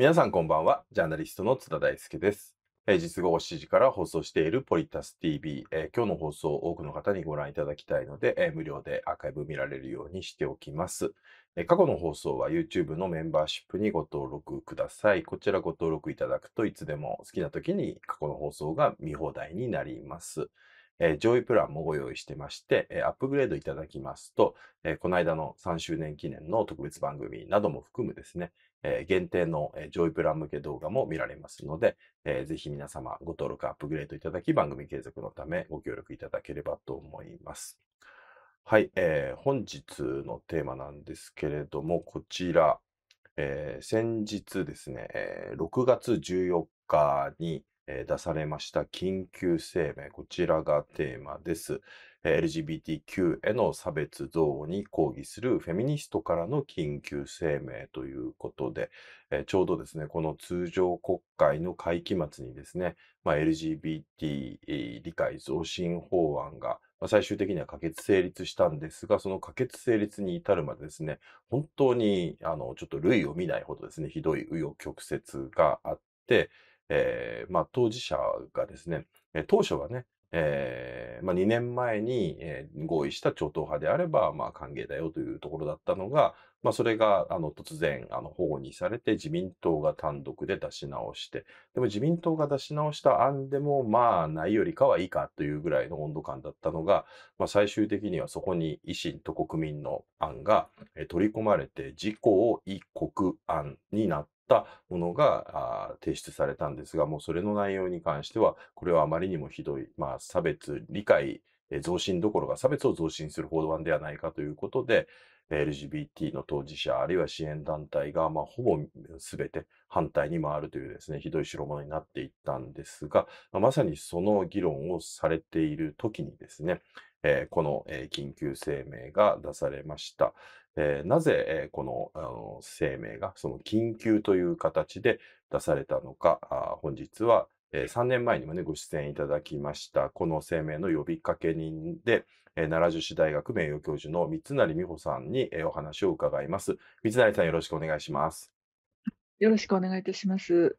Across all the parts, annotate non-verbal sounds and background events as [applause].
皆さんこんばんは。ジャーナリストの津田大輔です。平日午後7時から放送しているポリタス TV、えー、今日の放送を多くの方にご覧いただきたいので、えー、無料でアーカイブ見られるようにしておきます、えー、過去の放送は YouTube のメンバーシップにご登録ください。こちらご登録いただくといつでも好きな時に過去の放送が見放題になります。え上位プランもご用意してまして、えアップグレードいただきますと、えこの間の3周年記念の特別番組なども含むですね、えー、限定の、えー、ジョイプラン向け動画も見られますので、えー、ぜひ皆様ご登録アップグレードいただき番組継続のためご協力いただければと思います。はい、えー、本日のテーマなんですけれども、こちら、えー、先日ですね、えー、6月14日に、えー、出されました緊急声明、こちらがテーマです。LGBTQ への差別憎悪に抗議するフェミニストからの緊急声明ということで、えちょうどですね、この通常国会の会期末にですね、まあ、LGBT 理解増進法案が最終的には可決成立したんですが、その可決成立に至るまでですね、本当に、あの、ちょっと類を見ないほどですね、ひどい紆余曲折があって、えー、まあ、当事者がですね、当初はね、えーまあ、2年前に、えー、合意した超党派であれば、まあ、歓迎だよというところだったのが、まあ、それがあの突然あの保護にされて自民党が単独で出し直してでも自民党が出し直した案でもまあないよりかはいいかというぐらいの温度感だったのが、まあ、最終的にはそこに維新と国民の案が、えー、取り込まれて自公一国案になっったものが提出されたんですが、もうそれの内容に関しては、これはあまりにもひどい、まあ、差別、理解、増進どころか差別を増進する法案ではないかということで、LGBT の当事者、あるいは支援団体が、まあ、ほぼ全て反対に回るというですね、ひどい代物になっていったんですが、まさにその議論をされている時にですね、えー、この、えー、緊急声明が出されました。えー、なぜ、えー、このあの声明がその緊急という形で出されたのか、あ本日は、えー、3年前にもね、ご出演いただきました、この声明の呼びかけ人で、えー、奈良女子大学名誉教授の三成美穂さんに、えー、お話を伺います。三成さん、よろしくお願いします。よろしくお願いいたします。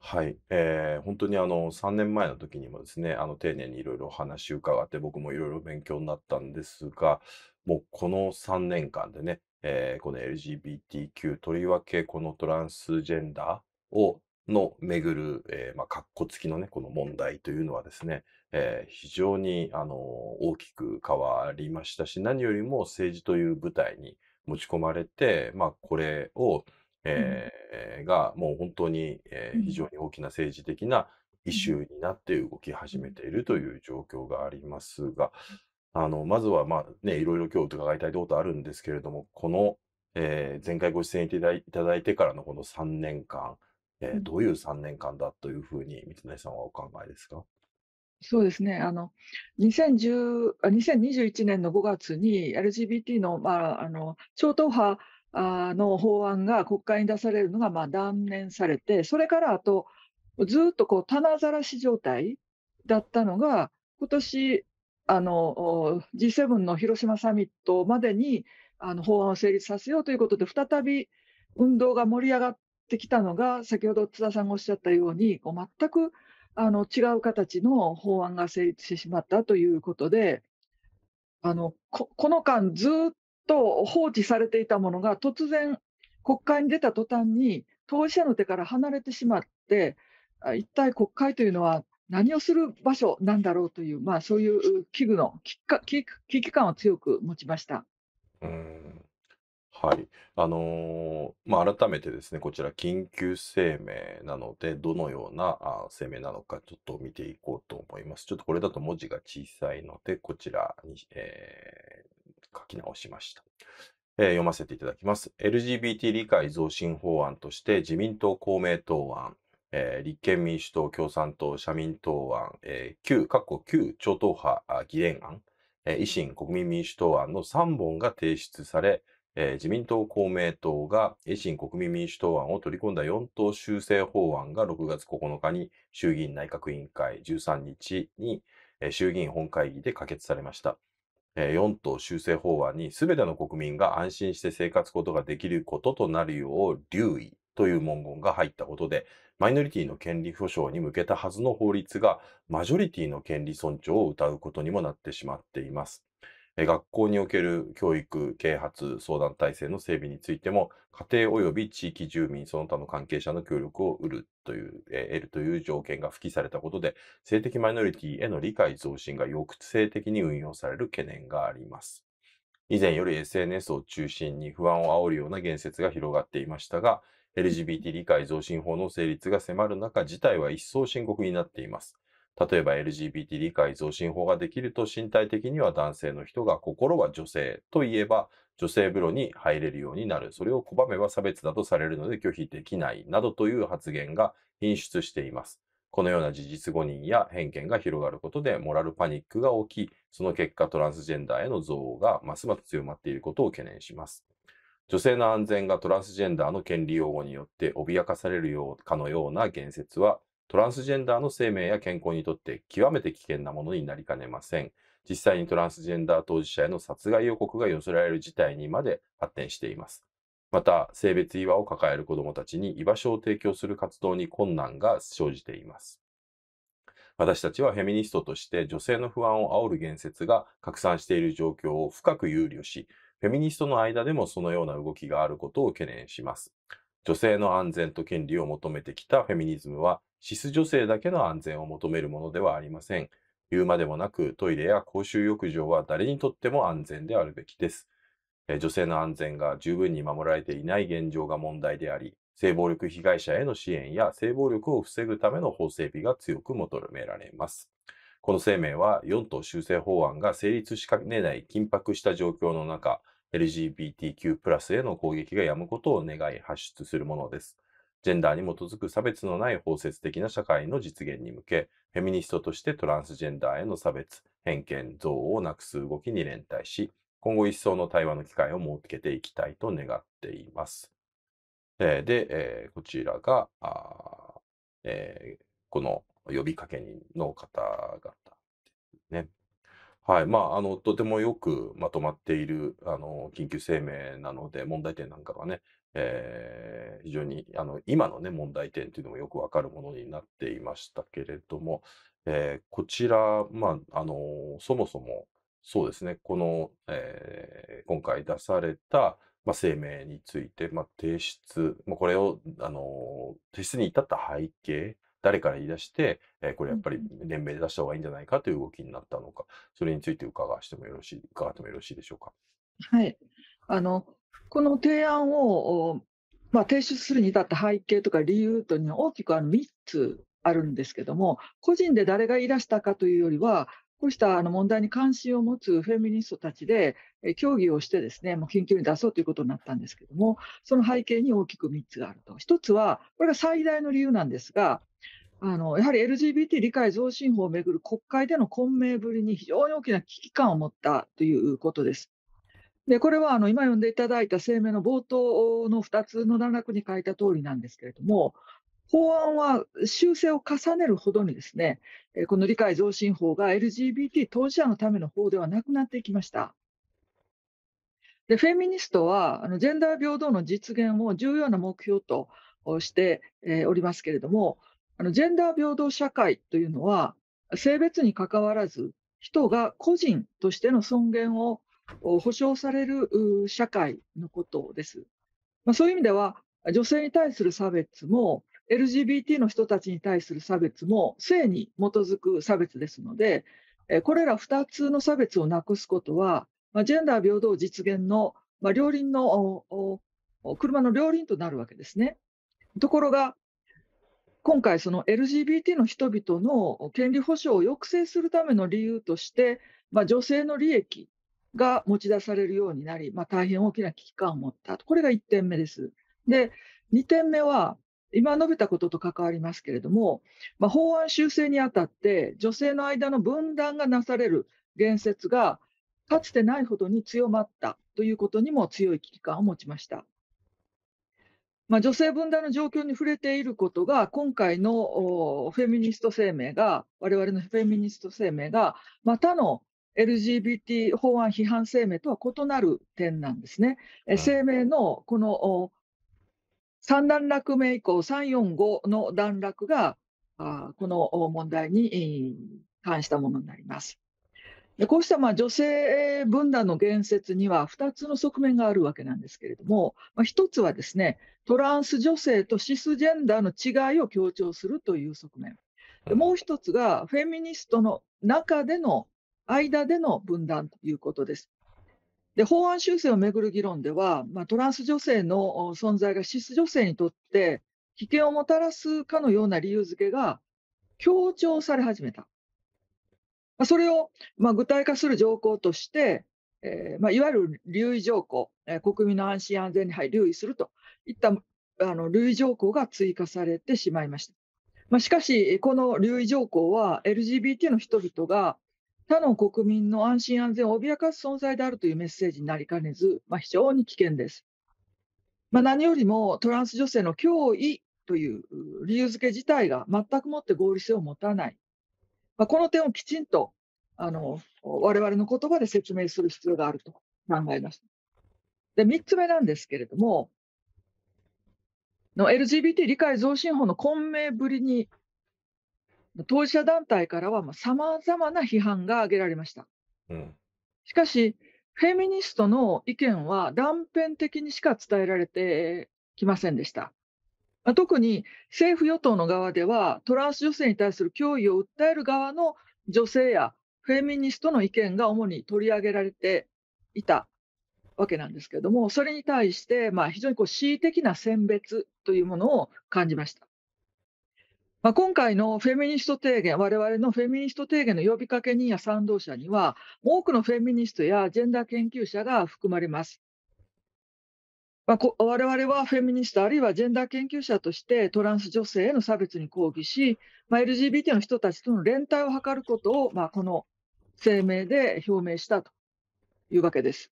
はい、えー、本当にあの3年前の時にもですねあの丁寧にいろいろお話伺って僕もいろいろ勉強になったんですがもうこの3年間でね、えー、この LGBTQ とりわけこのトランスジェンダーをの巡る、えーまあ、かっこつきのねこの問題というのはですね、えー、非常にあの大きく変わりましたし何よりも政治という舞台に持ち込まれて、まあ、これをえー、がもう本当に、えー、非常に大きな政治的なイシューになって動き始めているという状況がありますが、あのまずは、まあね、いろいろ今日伺いたいことあるんですけれども、この、えー、前回ご出演いただいてからのこの3年間、えー、どういう3年間だというふうに三谷さんはお考えですかそうですねあの2010 2021年の5月に LGBT の,、まあ、あの超党派の法案が国会に出されるのがまあ断念されて、それからあと、ずっとこう棚ざらし状態だったのが、今年あの G7 の広島サミットまでにあの法案を成立させようということで、再び運動が盛り上がってきたのが、先ほど津田さんがおっしゃったように、こう全くあの違う形の法案が成立してしまったということで、あのこの間、ずっと放置されていたものが突然国会に出た途端に当事者の手から離れてしまって一体国会というのは何をする場所なんだろうという、まあ、そういう危惧の危機感を強く持ちました。うんはいあのー、まあ、改めてですねこちら緊急声明なのでどのような声明なのかちょっと見ていこうと思います。ちょっとこれだと文字が小さいのでこちらに、えー書き直しました。えー、読ませていただきます。LGBT 理解増進法案として自民党公明党案、えー、立憲民主党、共産党、社民党案、えー、旧、括弧旧超党派議連案、えー、維新、国民民主党案の3本が提出され、えー、自民党、公明党が維新国民民主党案を取り込んだ4党修正法案が6月9日に衆議院内閣委員会13日に、衆議院本会議で可決されました。4党修正法案に全ての国民が安心して生活ことができることとなるよう留意という文言が入ったことで、マイノリティの権利保障に向けたはずの法律がマジョリティの権利尊重を謳うことにもなってしまっています。学校における教育、啓発、相談体制の整備についても、家庭及び地域住民、その他の関係者の協力を得るという、え得るという条件が付記されたことで、性的マイノリティへの理解増進が抑制的に運用される懸念があります。以前より SNS を中心に不安を煽るような言説が広がっていましたが、LGBT 理解増進法の成立が迫る中、事態は一層深刻になっています。例えば LGBT 理解増進法ができると身体的には男性の人が心は女性といえば女性風呂に入れるようになる。それを拒めば差別だとされるので拒否できないなどという発言が品質しています。このような事実誤認や偏見が広がることでモラルパニックが起き、その結果トランスジェンダーへの憎悪がますます強まっていることを懸念します。女性の安全がトランスジェンダーの権利擁護によって脅かされるようかのような言説はトランスジェンダーの生命や健康にとって極めて危険なものになりかねません。実際にトランスジェンダー当事者への殺害予告が寄せられる事態にまで発展しています。また、性別違和を抱える子どもたちに居場所を提供する活動に困難が生じています。私たちはフェミニストとして女性の不安を煽る言説が拡散している状況を深く憂慮し、フェミニストの間でもそのような動きがあることを懸念します。女性の安全と権利を求めてきたフェミニズムは、シス女性だけの安全を求めるものではありません。言うまでもなく、トイレや公衆浴場は誰にとっても安全であるべきです。女性の安全が十分に守られていない現状が問題であり、性暴力被害者への支援や性暴力を防ぐための法整備が強く求められます。この声明は4党修正法案が成立しかねない緊迫した状況の中、LGBTQ+ への攻撃がやむことを願い発出するものです。ジェンダーに基づく差別のない包摂的な社会の実現に向け、フェミニストとしてトランスジェンダーへの差別、偏見、憎悪をなくす動きに連帯し、今後一層の対話の機会を設けていきたいと願っています。えー、で、えー、こちらが、あえー、この呼びかけ人の方々ですね。はい。まあ、あの、とてもよくまとまっている、あの、緊急声明なので、問題点なんかがね、えー、非常に、あの、今のね、問題点というのもよくわかるものになっていましたけれども、えーこちら、まあ、あの、そもそも、そうですね、この、えー今回出された、まあ、声明について、まあ、提出、まあ、これを、あの、提出に至った背景、誰から言い出して、えー、これやっぱり連名で出した方がいいんじゃないかという動きになったのか、それについて伺わしてもよろしい、伺ってもよろしいでしょうか。はい。あの、この提案を、まあ、提出するに至った背景とか理由というのは大きくあの3つあるんですけども、個人で誰が言い出したかというよりは、こうしたあの問題に関心を持つフェミニストたちで、え協議をしてですね、もう緊急に出そうということになったんですけども、その背景に大きく3つがあると。1つは、これが最大の理由なんですが、あのやはり LGBT 理解増進法をめぐる国会での混迷ぶりに非常に大きな危機感を持ったということです。でこれはあの今読んでいただいた声明の冒頭の2つの段落に書いた通りなんですけれども、法案は修正を重ねるほどにですね、この理解増進法が LGBT 当事者のための法ではなくなっていきました。でフェミニストはあのジェンダー平等の実現を重要な目標としておりますけれどもあのジェンダー平等社会というのは性別にかかわらず人が個人としての尊厳を保障される社会のことです。まあ、そういう意味では女性に対する差別も LGBT の人たちに対する差別も性に基づく差別ですので、これら2つの差別をなくすことは、ジェンダー平等実現の両輪の、車の両輪となるわけですね。ところが、今回、その LGBT の人々の権利保障を抑制するための理由として、まあ、女性の利益が持ち出されるようになり、まあ、大変大きな危機感を持ったこれが1点目です。で、2点目は、今述べたことと関わりますけれども、まあ、法案修正にあたって女性の間の分断がなされる言説がかつてないほどに強まったということにも強い危機感を持ちました。まあ、女性分断の状況に触れていることが今回のフェミニスト声明が我々のフェミニスト声明がまたの LGBT 法案批判声明とは異なる点なんですね。声明のこの3段落目以降、3、4、5の段落が、この問題に関したものになります。こうしたまあ女性分断の言説には2つの側面があるわけなんですけれども、まあ、1つはですね、トランス女性とシスジェンダーの違いを強調するという側面。もう1つがフェミニストの中での間での分断ということです。で法案修正をめぐる議論では、まあ、トランス女性の存在がシス女性にとって危険をもたらすかのような理由付けが強調され始めた。まあ、それを、まあ、具体化する条項として、えーまあ、いわゆる留意条項、えー、国民の安心安全に、はい、留意するといったあの留意条項が追加されてしまいました。まあ、しかし、この留意条項は LGBT の人々が他の国民の安心安全を脅かす存在であるというメッセージになりかねず、まあ、非常に危険です。まあ、何よりもトランス女性の脅威という理由付け自体が全くもって合理性を持たない、まあ、この点をきちんとあの我々の言葉で説明する必要があると考えます。で3つ目なんですけれどもの LGBT 理解増進法の混迷ぶりに当事者団体からはさまざまな批判が挙げられました。うん、しかし、フェミニストの意見は断片的にしか伝えられてきませんでした。ま特に政府・与党の側では、トランス女性に対する脅威を訴える側の女性やフェミニストの意見が主に取り上げられていたわけなんですけれども、それに対して、まあ、非常にこう恣意的な選別というものを感じました。まあ、今回のフェミニスト提言、我々のフェミニスト提言の呼びかけ人や賛同者には、多くのフェミニストやジェンダー研究者が含まれます。まあ、我々はフェミニストあるいはジェンダー研究者としてトランス女性への差別に抗議し、まあ、LGBT の人たちとの連帯を図ることを、まあ、この声明で表明したというわけです。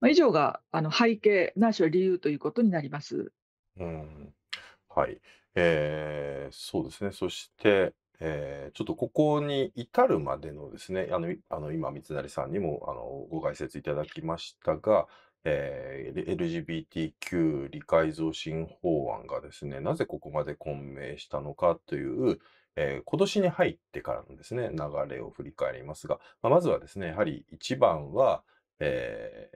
まあ、以上があの背景ないしは理由ということになります。うんはいえー、そうですね。そして、えー、ちょっとここに至るまでのですね、あの、あの今、三成さんにも、あの、ご解説いただきましたが、えー、LGBTQ 理解増進法案がですね、なぜここまで混迷したのかという、えー、今年に入ってからのですね、流れを振り返りますが、まあ、まずはですね、やはり一番は、え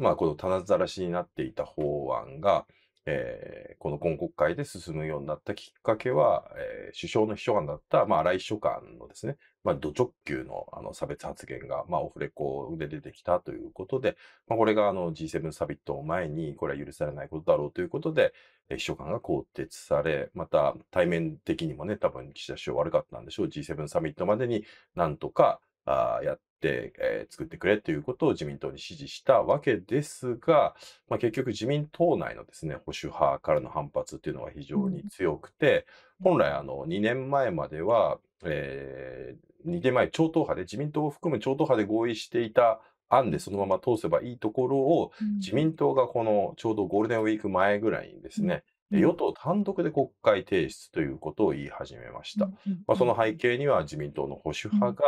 ー、まあ、この棚ざらしになっていた法案が、えー、この今国会で進むようになったきっかけは、えー、首相の秘書官だった、まあ、荒井秘書官のですね、まあ、土直球のあの差別発言が、まあ、オフレコで出てきたということで、まあ、これがあの G7 サミットを前に、これは許されないことだろうということで、えー、秘書官が更迭され、また対面的にもね、多分岸田首相悪かったんでしょう。G7 サミットまでになんとか、あやって、えー、作ってくれということを自民党に指示したわけですが、まあ、結局自民党内のですね保守派からの反発っていうのは非常に強くて、うん、本来あの2年前までは、えー、2年前超党派で自民党を含む超党派で合意していた案でそのまま通せばいいところを、うん、自民党がこのちょうどゴールデンウィーク前ぐらいにですね、で与党単独で国会提出ということを言い始めました。まあ、その背景には自民党の保守派が、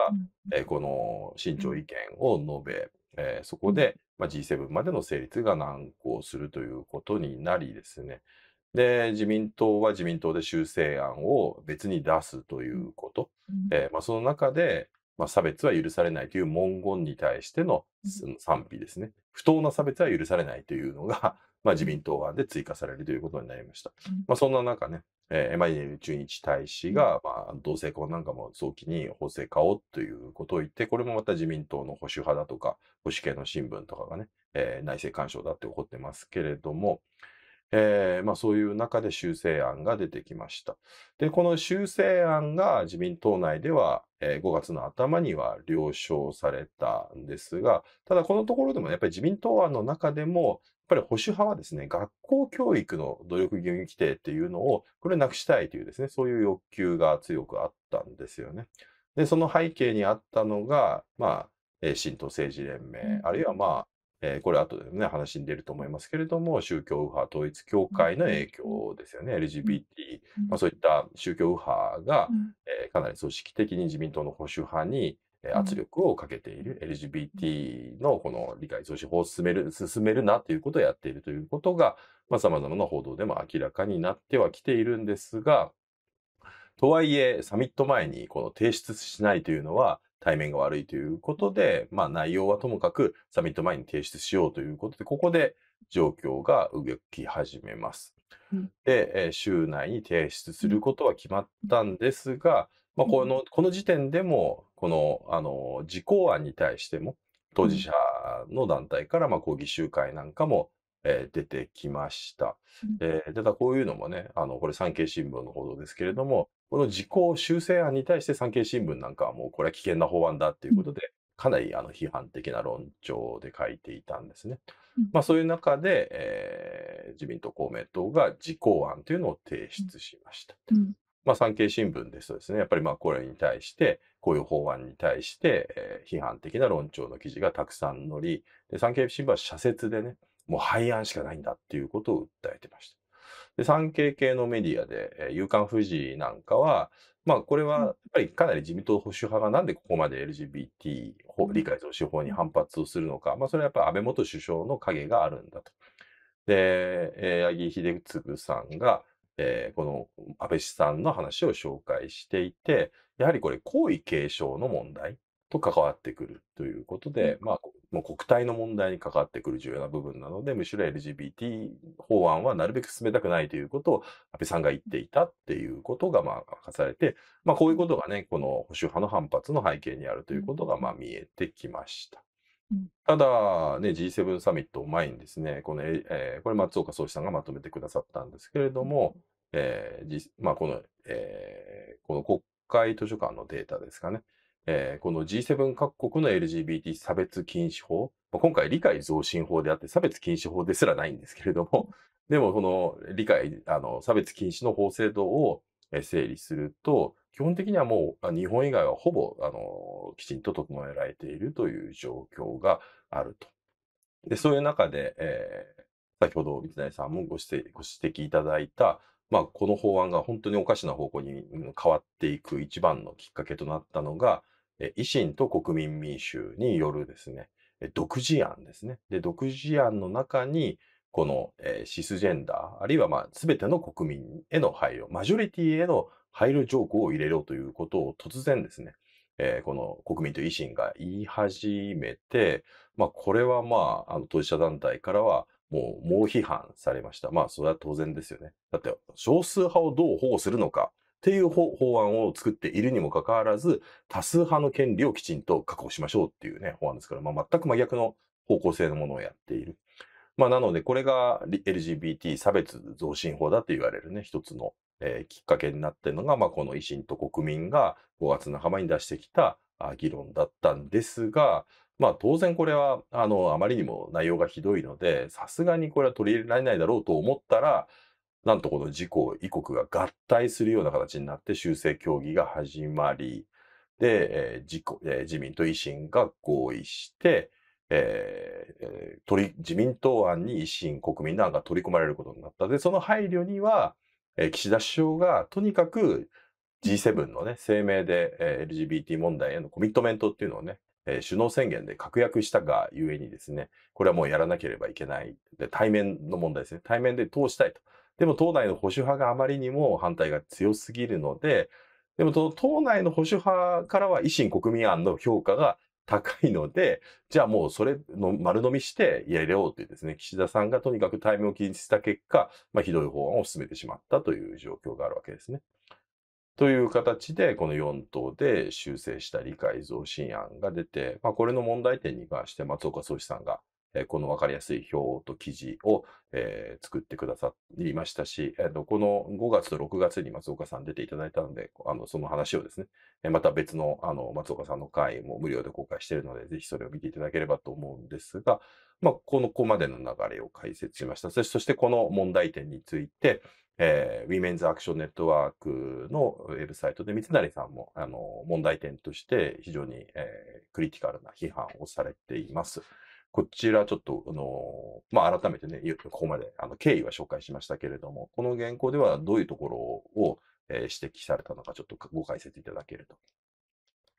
えー、この慎重意見を述べ、えー、そこで、まあ、G7 までの成立が難航するということになりですね。で、自民党は自民党で修正案を別に出すということ。えー、まあ、その中で、まあ、差別は許されないという文言に対しての賛否ですね。不当な差別は許されないというのがまあ、自民党案で追加されるということになりました。まあ、そんな中ね、えー、マュエル駐日大使が、まあ、同性婚なんかも早期に法制化をということを言って、これもまた自民党の保守派だとか、保守系の新聞とかがね、えー、内政干渉だって起こってますけれども、えーまあ、そういう中で修正案が出てきました。で、この修正案が自民党内では、えー、5月の頭には了承されたんですが、ただこのところでもやっぱり自民党案の中でもっぱり保守派はですね、学校教育の努力義務規定っていうのを、これなくしたいというですね、そういう欲求が強くあったんですよね。で、その背景にあったのが、まあ、えー、神道政治連盟、あるいはまあ、えー、これ後でね、話に出ると思いますけれども、宗教右派、統一教会の影響ですよね、LGBT、まあ、そういった宗教右派が、えー、かなり組織的に自民党の保守派に、圧力をかけている LGBT のこの理解増進法を進める、進めるなということをやっているということが、まあ、様々な報道でも明らかになってはきているんですが、とはいえ、サミット前にこの提出しないというのは、対面が悪いということで、まあ内容はともかくサミット前に提出しようということで、ここで状況が動き始めます。で、週内に提出することは決まったんですが、まあ、この、この時点でも、この、あの、時効案に対しても、当事者の団体から、ま抗議集会なんかも、えー、出てきました。えー、ただこういうのもね、あの、これ産経新聞の報道ですけれども、この時効修正案に対して産経新聞なんかはもうこれは危険な法案だっていうことで、かなりあの批判的な論調で書いていたんですね。まあ、そういう中で、えー、自民党、公明党が時効案というのを提出しました。まあ、産経新聞ですとですね、やっぱりまあこれに対して、こういう法案に対して、えー、批判的な論調の記事がたくさん載り、で産経新聞は社説でね、もう廃案しかないんだっていうことを訴えてました。で産経系のメディアで、えー、夕刊富士なんかは、まあ、これはやっぱりかなり自民党保守派がなんでここまで LGBT 法理解増資法に反発をするのか、まあ、それはやっぱり安倍元首相の影があるんだと。で、八木秀次さんがえー、この安倍氏さんの話を紹介していて、やはりこれ、皇位継承の問題と関わってくるということで、うん、まあ、もう国体の問題に関わってくる重要な部分なので、むしろ LGBT 法案はなるべく進めたくないということを安倍さんが言っていたっていうことが、まあ、明かされて、まあ、こういうことがね、この保守派の反発の背景にあるということが、まあ、見えてきました。ただ、ね、G7 サミットを前にですね、この、えー、これ松岡総司さんがまとめてくださったんですけれども、えー、まあ、この、えー、この国会図書館のデータですかね。えー、この G7 各国の LGBT 差別禁止法、まあ、今回理解増進法であって差別禁止法ですらないんですけれども、でもこの理解、あの、差別禁止の法制度を整理すると、基本的にはもう日本以外はほぼ、あの、きちんと整えられているという状況があると。で、そういう中で、えー、先ほど水谷さんもご指ご指摘いただいた、まあ、この法案が本当におかしな方向に変わっていく一番のきっかけとなったのが、維新と国民民主によるですね、独自案ですね。で、独自案の中に、この、えー、シスジェンダー、あるいはまあ全ての国民への配慮、マジョリティへの配慮条項を入れろということを突然ですね、えー、この国民と維新が言い始めて、まあ、これはまあ、あの当事者団体からは、もう、猛批判されました。まあ、それは当然ですよね。だって、少数派をどう保護するのかっていう法案を作っているにもかかわらず、多数派の権利をきちんと確保しましょうっていうね、法案ですから、まあ、全く真逆の方向性のものをやっている。まあ、なので、これが LGBT 差別増進法だと言われるね、一つの、えー、きっかけになってるのが、まあ、この維新と国民が5月半ばに出してきた議論だったんですが、まあ当然これはあのあまりにも内容がひどいのでさすがにこれは取り入れられないだろうと思ったらなんとこの自公異国が合体するような形になって修正協議が始まりで、えー自えー、自民と維新が合意して、えー、取り自民党案に維新国民の案が取り込まれることになったでその配慮には、えー、岸田首相がとにかく G7 のね声明で、えー、LGBT 問題へのコミットメントっていうのをねえ首脳宣言で確約したがゆえにですね、これはもうやらなければいけない。で、対面の問題ですね。対面で通したいと。でも党内の保守派があまりにも反対が強すぎるので、でも党内の保守派からは維新国民案の評価が高いので、じゃあもうそれの丸飲みしてやれようというですね、岸田さんがとにかく対面を禁止した結果、まあ、ひどい法案を進めてしまったという状況があるわけですね。という形で、この4党で修正した理解増進案が出て、まあ、これの問題点に関して松岡宗志さんが、えー、この分かりやすい表と記事を、えー、作ってくださりましたし、えーこの5月と6月に松岡さん出ていただいたので、あのその話をですね、えまた別のあの松岡さんの回も無料で公開しているので、ぜひそれを見ていただければと思うんですが、まあ、このここまでの流れを解説しました。そしてこの問題点について、えー、ウィメンズアクションネットワークのウェブサイトで、三成さんも、あの、問題点として非常に、えー、クリティカルな批判をされています。こちらちょっと、あの、まあ、改めてね、ここまで、あの、経緯は紹介しましたけれども、この原稿ではどういうところを、えー、指摘されたのか、ちょっとご解説いただけると。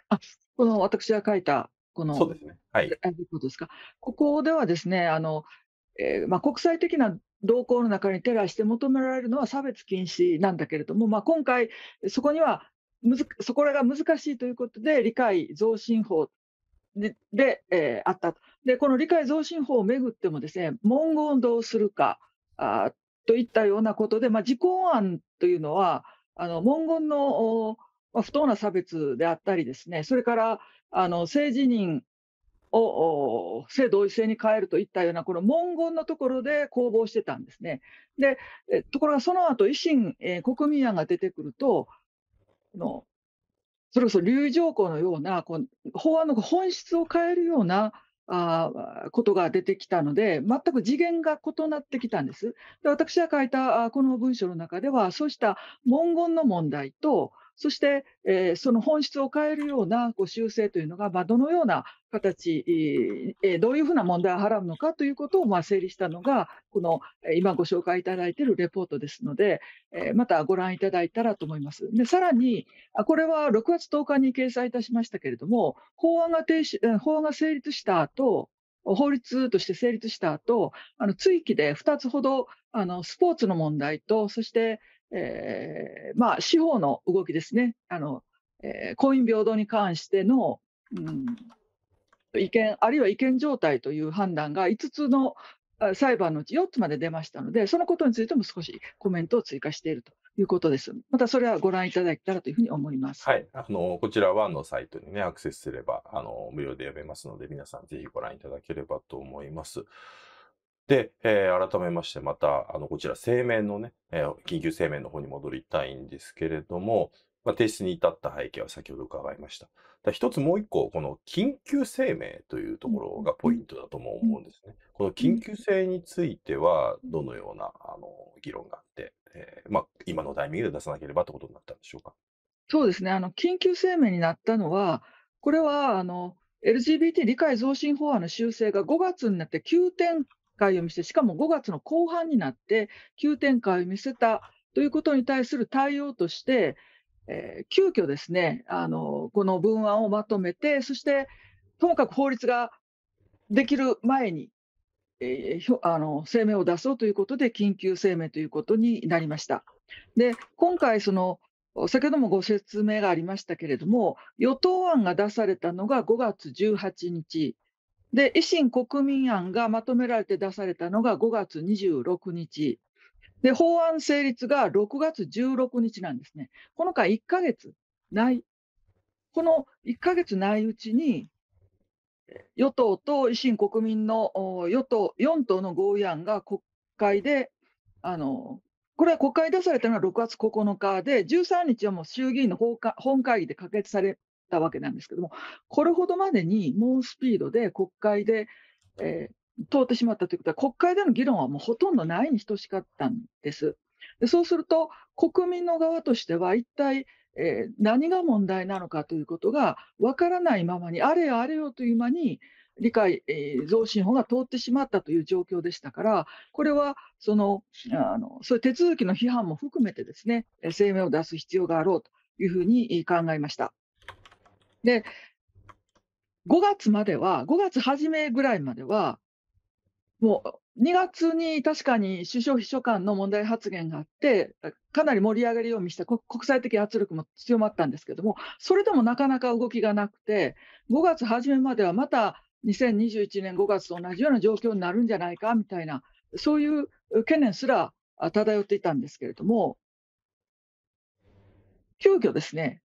あ、この私が書いた、この、そうですね。はい。ここですか。ここではですね、あの、えーまあ、国際的な動向の中に照らして求められるのは差別禁止なんだけれども、まあ、今回、そこにはむず、そこらが難しいということで、理解増進法でで、えー、あったで、この理解増進法をめぐってもです、ね、文言をどうするかあといったようなことで、まあ、自公案というのは、あの文言の、まあ、不当な差別であったりです、ね、それからあの性自認を性同一性に変えるといったようなこの文言のところで攻防してたんですね。でところがその後維新、えー、国民案が出てくるとのそれこそ留意条項のようなこう法案の本質を変えるようなあことが出てきたので全く次元が異なってきたんです。で私が書いたこの文章の中ではそうした文言の問題とそして、えー、その本質を変えるようなこう修正というのが、まあ、どのような形、えー、どういうふうな問題をはらむのかということをまあ整理したのが、この今ご紹介いただいているレポートですので、えー、またご覧いただいたらと思います。でさらに、これは6月10日に掲載いたしましたけれども、法案が提出法案が成立した後法律として成立した後あの追記で2つほどあのスポーツの問題と、そしてえー、まあ、司法の動きですね、あのえー、婚姻平等に関しての、うん、違憲、あるいは違憲状態という判断が5つの裁判のうち4つまで出ましたので、そのことについても少しコメントを追加しているということです。またそれはご覧いただけたらというふうに思います。はい、あのこちらはのサイトにねアクセスすればあの無料で読めますので、皆さんぜひご覧いただければと思います。で、えー、改めましてまた、あの、こちら声明のね、えー、緊急声明の方に戻りたいんですけれども、まあ、提出に至った背景は先ほど伺いました。だ一つもう一個、この緊急声明というところがポイントだとも思うんですね。この緊急性については、どのような、あの、議論があって、えー、まあ、今のタイミングで出さなければということになったんでしょうか。そうですね。あの、緊急声明になったのは、これは、あの、LGBT 理解増進法案の修正が5月になって急転を見せしかも5月の後半になって急展開を見せたということに対する対応として、えー、急遽ですねあのこの文案をまとめてそしてともかく法律ができる前に、えー、あの声明を出そうということで緊急声明ということになりました。で今回その先ほどもご説明がありましたけれども与党案が出されたのが5月18日で維新国民案がまとめられて出されたのが5月26日で法案成立が6月16日なんですね。この間1ヶ月ない、この1ヶ月ないうちに、与党と維新国民の与党4党の合意案が国会で、あのこれは国会出されたのは6月9日で、13日はもう衆議院の本会議で可決されたわけなんですけども、これほどまでに猛スピードで国会で、えー、通ってしまったということは、国会での議論はもうほとんどないに等しかったんです。でそうすると、国民の側としては、一体、えー、何が問題なのかということがわからないままに、あれよあれよという間に、理解、えー、増進法が通ってしまったという状況でしたから、これはそのあのそういう手続きの批判も含めてですね、声明を出す必要があろうというふうに考えました。で、5月までは、5月初めぐらいまでは、もう2月に確かに首相秘書官の問題発言があって、かなり盛り上がりを見せて、国際的圧力も強まったんですけども、それでもなかなか動きがなくて、5月初めまではまた2021年5月と同じような状況になるんじゃないかみたいな、そういう懸念すら漂っていたんですけれども、急遽ですね、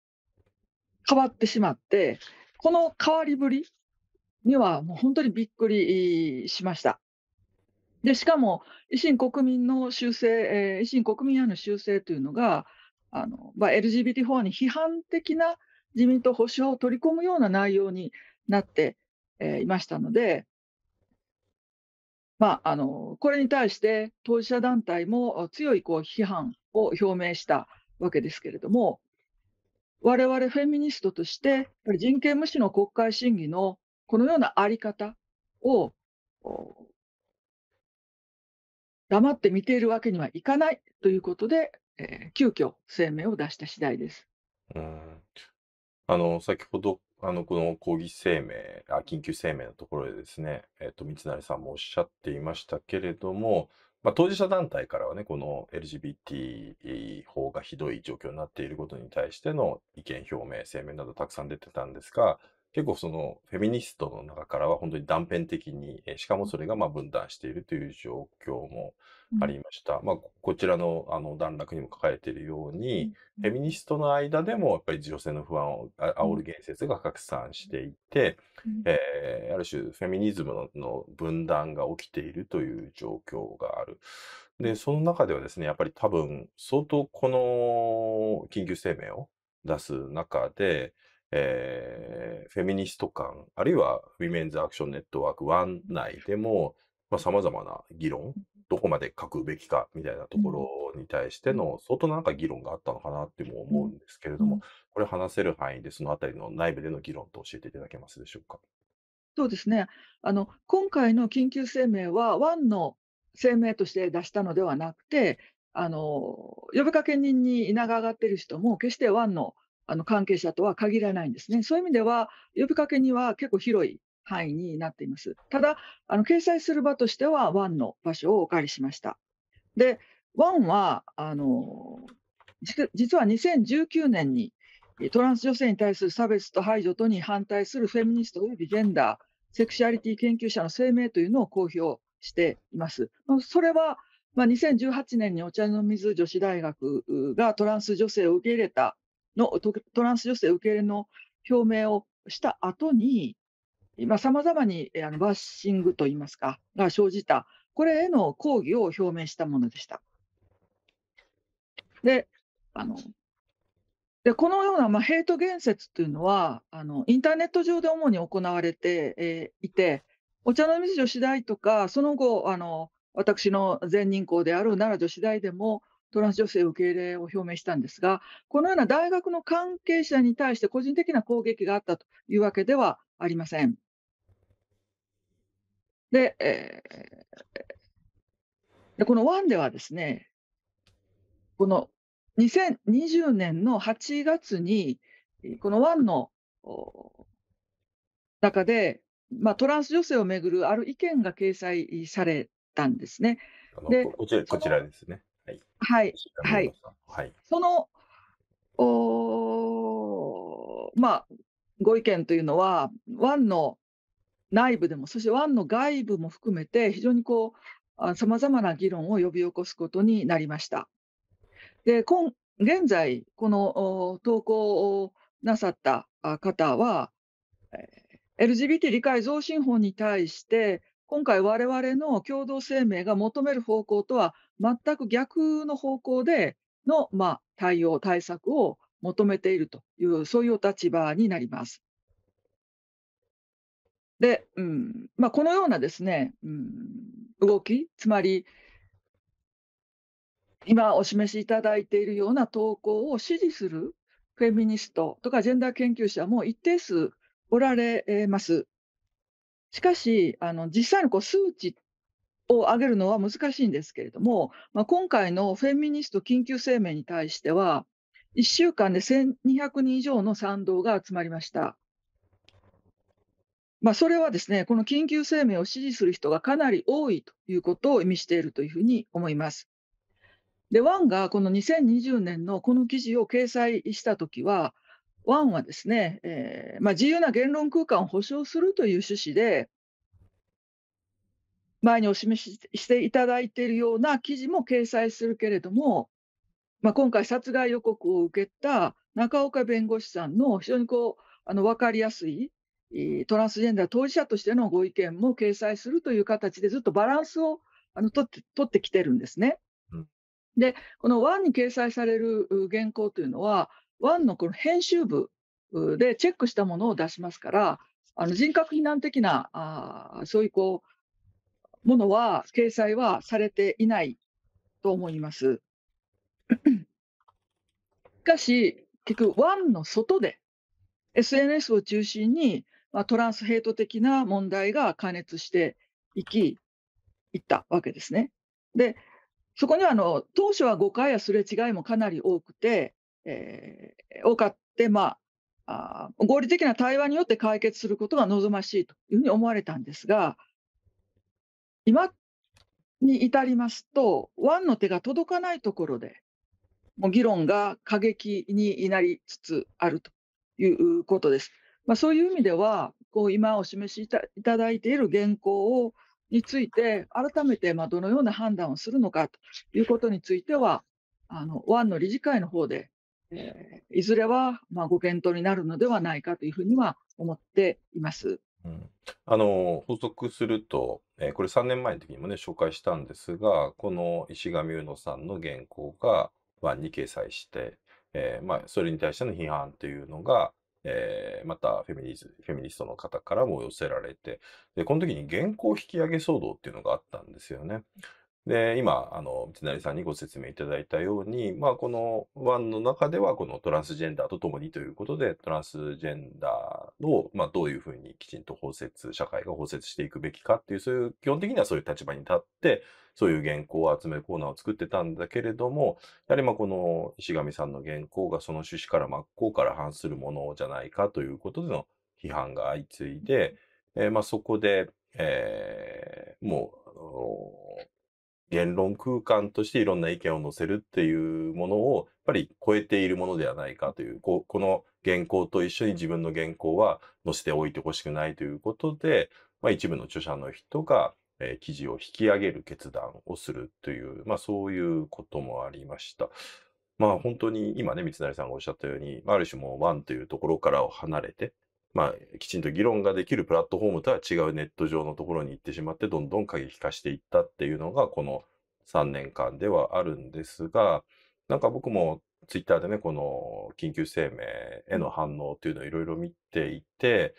変わってしまって、この変わりぶりにはもう本当にびっくりしました。でしかも維新国民の修正、えー、維新国民への修正というのがあの、まあ、LGBT 法案に批判的な自民党保守派を取り込むような内容になって、えー、いましたので、まあ、あのこれに対して当事者団体も強いこう批判を表明したわけですけれども、我々フェミニストとして、やっぱり人権無視の国会審議のこのようなあり方を黙って見ているわけにはいかないということで、えー、急遽声明を出した次第です。うんあの先ほどあのこの抗議声明あ、緊急声明のところでですね、えーと、三成さんもおっしゃっていましたけれども、まあ、当事者団体からはね、この LGBT 法がひどい状況になっていることに対しての意見表明、声明などたくさん出てたんですが、結構そのフェミニストの中からは本当に断片的に、えーしかもそれがまあ分断しているという状況もありました。まあ、こちらのあの段落にも書かれているよううに、んフェミニストの間でもやっぱり女性の不安をあ煽る言説が拡散していて、うんえーある種フェミニズムのの分断が起きているという状況がある。で、その中ではですね、やっぱり多分相当この緊急声明を出す中で、えー、フェミニスト間、あるいはウィメンズアクションネットワーク1内でも、まあ、様々な議論、どこまで書くべきかみたいなところに対しての、相当なんか議論があったのかなっても思うんですけれども、これ話せる範囲でそのあたりの内部での議論と教えていただけますでしょうか。そうですね。あの、今回の緊急声明は、1の声明として出したのではなくて、あの、呼びかけ人に名が上がっている人も、決して1のあの関係者とは限らないんですね。そういう意味では、呼びかけには結構広い範囲になっています。ただ、あの掲載する場としては、ワンの場所をお借りしました。で、ワンは、あの実は2019年にトランス女性に対する差別と排除とに反対するフェミニスト及びジェンダー、セクシュアリティ研究者の声明というのを公表しています。それは、まあ、2018年にお茶の水女子大学がトランス女性を受け入れたのトランス女性受け入れの表明をした後に、さまざまにあのバッシングといいますか、が生じた、これへの抗議を表明したものでした。で、あのでこのような、まあ、ヘイト言説というのはあの、インターネット上で主に行われて、えー、いて、お茶の水女子大とか、その後、あの私の前任校である奈良女子大でも、トランス女性受け入れを表明したんですが、このような大学の関係者に対して個人的な攻撃があったというわけではありません。で、えー、この1ではですね、この2020年の8月に、この1の中で、まあ、トランス女性をめぐるある意見が掲載されたんですね。でこちらですね。はい。はい。はい。はい、その、おまあ、ご意見というのは、ワンの内部でも、そしてワンの外部も含めて、非常にこう、さまざまな議論を呼び起こすことになりました。で、今現在、この投稿をなさった方は、LGBT 理解増進法に対して、今回我々の共同声明が求める方向とは全く逆の方向での、まあ、対応対策を求めているというそういうお立場になります。で、うんまあ、このようなですね、うん、動きつまり今お示しいただいているような投稿を支持するフェミニストとかジェンダー研究者も一定数おられます。しかし、あの実際のこう数値を上げるのは難しいんですけれども、まあ、今回のフェミニスト緊急声明に対しては、1週間で1200人以上の賛同が集まりました。まあ、それはですね、この緊急声明を支持する人がかなり多いということを意味しているというふうに思います。で、ワンがこの2020年のこの記事を掲載したときは、1はですね、えーまあ、自由な言論空間を保障するという趣旨で、前にお示ししていただいているような記事も掲載するけれども、まあ、今回、殺害予告を受けた中岡弁護士さんの非常にこうあの分かりやすいトランスジェンダー当事者としてのご意見も掲載するという形でずっとバランスをあの取って取ってきてるんですね。でこの1に掲載される原稿というのはワンのこの編集部でチェックしたものを出しますから、あの人格非難的なあそういうこうものは掲載はされていないと思います。しかし、結局、ワンの外で SNS を中心に、まあ、トランスヘイト的な問題が加熱していき、いったわけですね。で、そこにはあの当初は誤解やすれ違いもかなり多くて、えー、を買って、まあ、あ合理的な対話によって解決することが望ましいというふうに思われたんですが今に至りますとワンの手が届かないところでもう議論が過激になりつつあるということです。まあ、そういう意味ではこう今お示しいただいている原稿をについて改めてまあどのような判断をするのかということについてはあのワンの理事会の方でえー、いずれはまあご検討になるのではないかというふうには思っています。うん、あの補足すると、えー、これ3年前の時にもね紹介したんですがこの石上宇野さんの原稿が版に掲載して、えー、まあ、それに対しての批判というのが、えー、またフェミニズフェミニストの方からも寄せられてでこの時に原稿引き上げ騒動っていうのがあったんですよね。で、今、あの、道成さんにご説明いただいたように、まあ、この1の中では、このトランスジェンダーと共にということで、トランスジェンダーを、まあ、どういうふうにきちんと包摂、社会が包摂していくべきかっていう、そういう、基本的にはそういう立場に立って、そういう原稿を集めるコーナーを作ってたんだけれども、やはりまあこの石上さんの原稿がその趣旨から真っ向から反するものじゃないかということでの批判が相次いで、えー、まあそこで、えー、もう、言論空間としていろんな意見を載せるっていうものをやっぱり超えているものではないかというこの原稿と一緒に自分の原稿は載せておいてほしくないということで、まあ、一部の著者の人が、えー、記事を引き上げる決断をするという、まあ、そういうこともありました。まあ本当に今ね、三成さんがおっしゃったように、ある種もうワンというところからを離れて、まあ、きちんと議論ができるプラットフォームとは違うネット上のところに行ってしまって、どんどん過激化していったっていうのが、この3年間ではあるんですが、なんか僕もツイッターでね、この緊急声明への反応っていうのをいろいろ見ていて、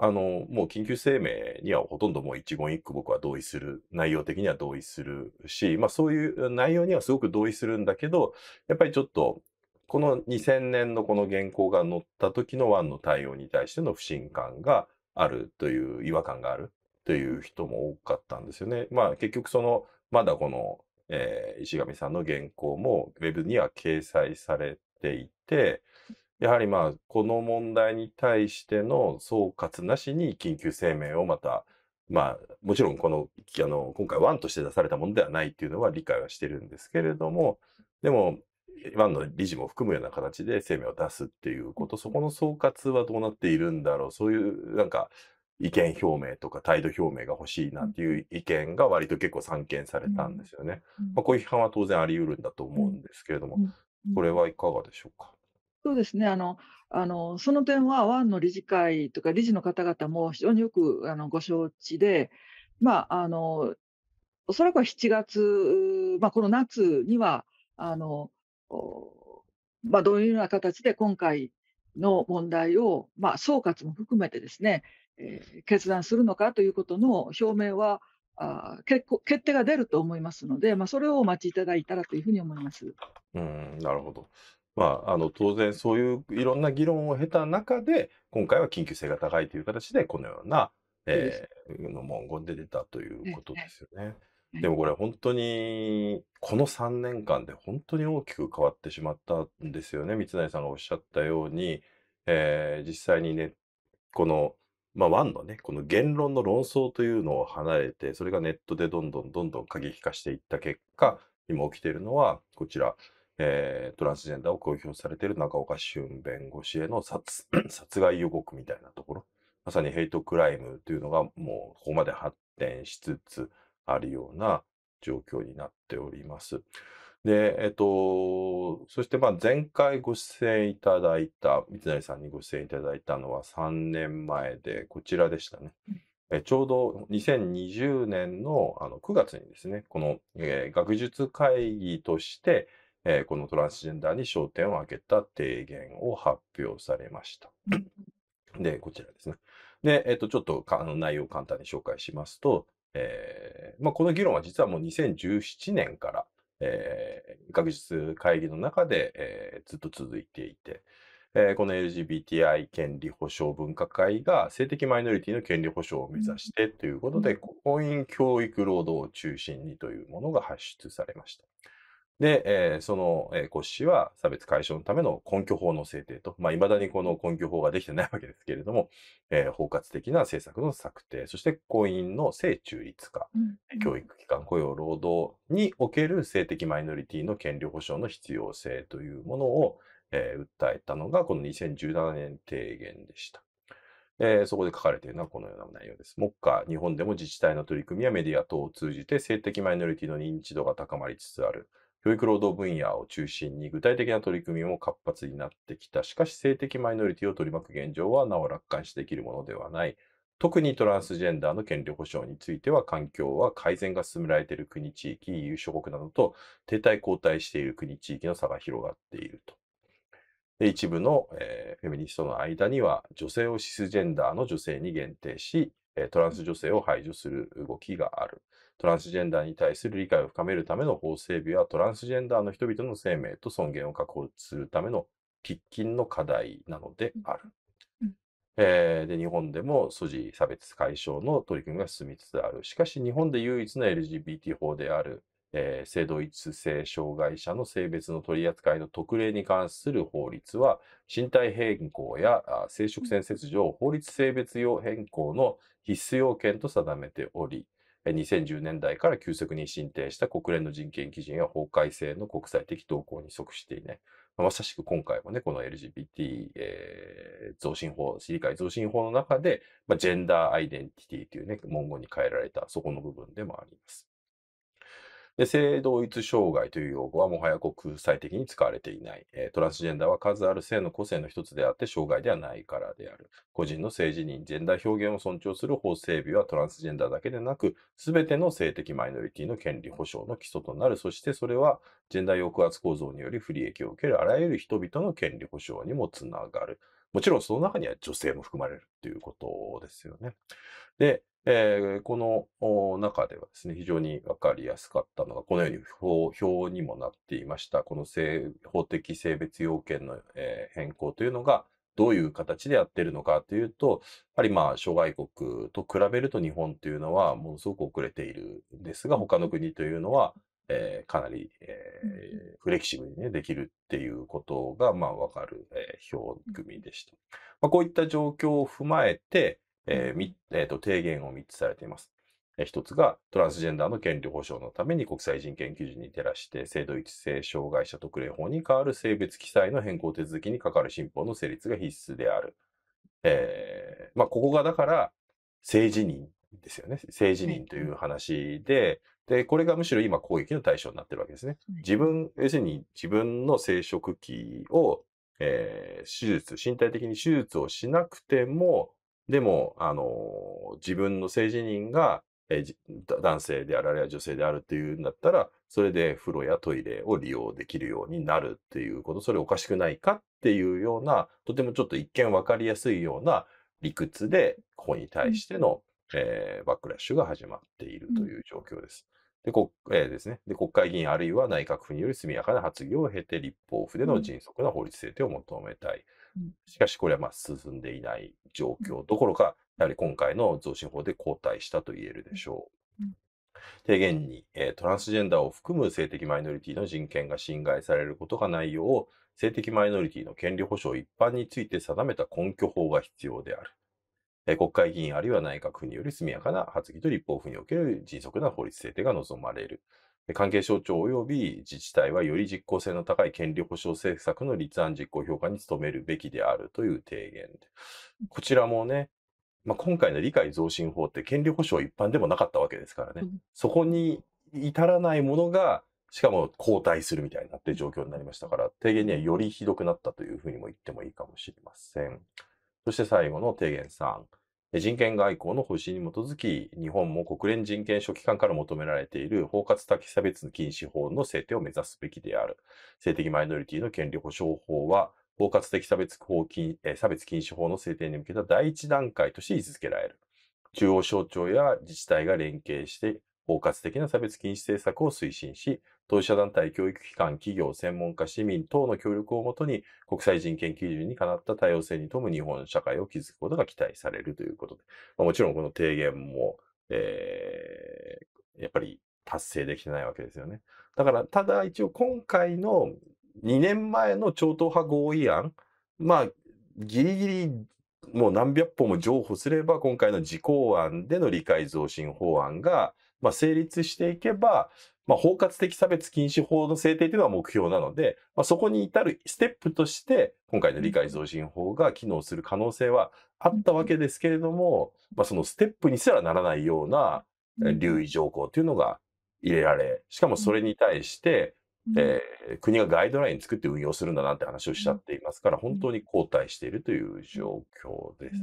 あの、もう緊急声明にはほとんどもう一言一句僕は同意する。内容的には同意するし、まあそういう内容にはすごく同意するんだけど、やっぱりちょっとこの2000年のこの原稿が載った時のワンの対応に対しての不信感があるという違和感があるという人も多かったんですよね。まあ結局そのまだこの、えー、石上さんの原稿もウェブには掲載されていてやはりまあこの問題に対しての総括なしに緊急声明をまたまあもちろんこのあの今回ワンとして出されたものではないというのは理解はしてるんですけれどもでもンの理事も含むような形で声明を出すっていうこと、そこの総括はどうなっているんだろう、そういうなんか意見表明とか態度表明が欲しいなっていう意見が割と結構散見されたんですよね。まあ、こういう批判は当然あり得るんだと思うんですけれども、これはいかがでしょうか。そうですねあのあのその点は、ワンの理事会とか理事の方々も非常によくあのご承知で、まあ、あのおそらくは7月、まあ、この夏にはあのまあ、どういうような形で今回の問題を、まあ、総括も含めてですね、えー、決断するのかということの表明はあ結構決定が出ると思いますので、まあ、それをお待ちいただいたらというふうに思います。うんなるほどまあ、あの当然そういういろんな議論を経た中で今回は緊急性が高いという形でこのような、えー、の文言で出たということですよね。でもこれ本当に、この3年間で本当に大きく変わってしまったんですよね。三成さんがおっしゃったように、えー、実際にね、この、まあ、のね、この言論の論争というのを離れて、それがネットでどんどんどんどん過激化していった結果、今起きているのは、こちら、えー、トランスジェンダーを公表されている中岡俊弁護士への殺 [clears throat] 殺害予告みたいなところ、まさにヘイトクライムというのがもうここまで発展しつつ、あるような状況になっております。で、えっと、そしてまあ前回ご出演いただいた、三成さんにご出演いただいたのは3年前で、こちらでしたね。えちょうど2020年のあの9月にですね、この、えー、学術会議として、えー、このトランスジェンダーに焦点を当けた提言を発表されました。で、こちらですね。で、えっ、と、ちょっとあの内容を簡単に紹介しますと、えー、まあ、この議論は実はもう2017年から、えー、学術会議の中で、えー、ずっと続いていて、えー、この LGBTI 権利保障分科会が性的マイノリティの権利保障を目指してということで、うん、婚姻教育労働を中心にというものが発出されました。で、えー、その、えー、骨子は差別解消のための根拠法の制定と、まあ、未だにこの根拠法ができてないわけですけれども、えー、包括的な政策の策定、そして婚姻の性中立化、うん、教育機関、雇用、労働における性的マイノリティの権利保障の必要性というものを、えー、訴えたのが、この2017年提言でした。えー、そこで書かれているのはこのような内容です。目下、日本でも自治体の取り組みやメディア等を通じて性的マイノリティの認知度が高まりつつある。教育労働分野を中心に具体的な取り組みも活発になってきた。しかし性的マイノリティを取り巻く現状はなお楽観てできるものではない。特にトランスジェンダーの権利保障については環境は改善が進められている国地域、EU 諸国などと停滞後退している国地域の差が広がっていると。で一部の、えー、フェミニストの間には女性をシスジェンダーの女性に限定し、トランス女性を排除する動きがある。トランスジェンダーに対する理解を深めるための法整備は、トランスジェンダーの人々の生命と尊厳を確保するための喫緊の課題なのである。うん、えー、で日本でも素地差別解消の取り組みが進みつつある。しかし、日本で唯一の LGBT 法である、えー、性同一性障害者の性別の取り扱いの特例に関する法律は、身体変更や生殖腺切除を法律性別用変更の必須要件と定めており、2010年代から急速に進展した国連の人権基準や法改正の国際的動向に即していない。まさしく今回もね、この LGBT、えー、増進法、市議会増進法の中で、まあ、ジェンダーアイデンティティというね、文言に変えられた、そこの部分でもあります。で、性同一障害という用語はもはや国際的に使われていない、えー、トランスジェンダーは数ある性の個性の一つであって障害ではないからである。個人の性自認、ジェンダー表現を尊重する法整備はトランスジェンダーだけでなく、すべての性的マイノリティの権利保障の基礎となる。そしてそれはジェンダー抑圧構造により不利益を受けるあらゆる人々の権利保障にもつながる。もちろんその中には女性も含まれるということですよね。で、えー、この中ではですね、非常にわかりやすかったのが、このように表表にもなっていました、この性法的性別要件の、えー、変更というのが、どういう形でやってるのかというと、やはりまあ諸外国と比べると日本というのはものすごく遅れているんですが、他の国というのは、えー、かなり、えー、フレキシブルに、ね、できるっていうことが、まあ、わかる、えー、表組でした。まあ、こういった状況を踏まえて、えーえーと、提言を3つされています。一つが、トランスジェンダーの権利保障のために国際人権基準に照らして、性同一性障害者特例法に代わる性別記載の変更手続きに係る新法の成立が必須である。えー、まあ、ここがだから、性自認ですよね。性自認という話で、で、これがむしろ今攻撃の対象になってるわけですね。自分、要するに自分の生殖器を、えー、手術、身体的に手術をしなくても、でも、あの、自分の性自認が、え男性であられは女性であるっていうんだったら、それで風呂やトイレを利用できるようになるっていうこと、それおかしくないかっていうような、とてもちょっと一見わかりやすいような理屈で、ここに対しての、うん、えー、バックラッシュが始まっているという状況です。で国えー、ですね、で国会議員あるいは内閣府による速やかな発議を経て立法府での迅速な法律制定を求めたい。しかしこれはまあ進んでいない状況どころか、やはり今回の増進法で後退したと言えるでしょう。提言に、えトランスジェンダーを含む性的マイノリティの人権が侵害されることがないよう、性的マイノリティの権利保障一般について定めた根拠法が必要である。え国会議員あるいは内閣府により速やかな発議と立法府における迅速な法律制定が望まれる。関係省庁及び自治体はより実効性の高い権利保障政策の立案実行評価に努めるべきであるという提言こちらもね、まあ、今回の理解増進法って権利保障一般でもなかったわけですからね、そこに至らないものがしかも後退するみたいになって状況になりましたから提言にはよりひどくなったというふうにも言ってもいいかもしれませんそして最後の提言3人権外交の方針に基づき、日本も国連人権書記官から求められている包括的差別禁止法の制定を目指すべきである。性的マイノリティの権利保障法は、包括的差別法禁差別禁止法の制定に向けた第一段階として位置づけられる。中央省庁や自治体が連携して、包括的な差別禁止政策を推進し、当事者団体、教育機関、企業、専門家、市民等の協力をもとに、国際人権基準にかなった多様性に富む日本社会を築くことが期待されるということで、まあ、もちろんこの提言も、えー、やっぱり達成できてないわけですよね。だから、ただ一応今回の2年前の超党派合意案、まあ、ギリギリもう何百本も譲歩すれば、今回の自公案での理解増進法案が、まあ、成立していけば、まあ、包括的差別禁止法の制定というのが目標なので、まあ、そこに至るステップとして、今回の理解増進法が機能する可能性はあったわけですけれども、まあ、そのステップにすらならないような留意条項というのが入れられ、しかもそれに対して、えー、国がガイドライン作って運用するんだなんて話をしちゃっていますから、本当に後退しているという状況です。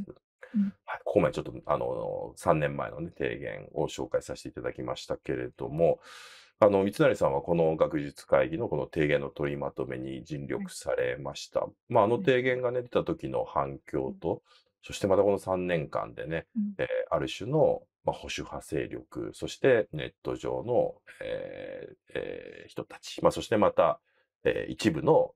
はい、ここまでちょっとあの3年前の、ね、提言を紹介させていただきましたけれども、あの、三成さんはこの学術会議のこの提言の取りまとめに尽力されました。まあ、あの提言がね、出た時の反響と、そしてまたこの3年間でね、えー、ある種の、まあ、保守派勢力、そしてネット上の、えーえー、人たち、まあ、そしてまた、えー、一部の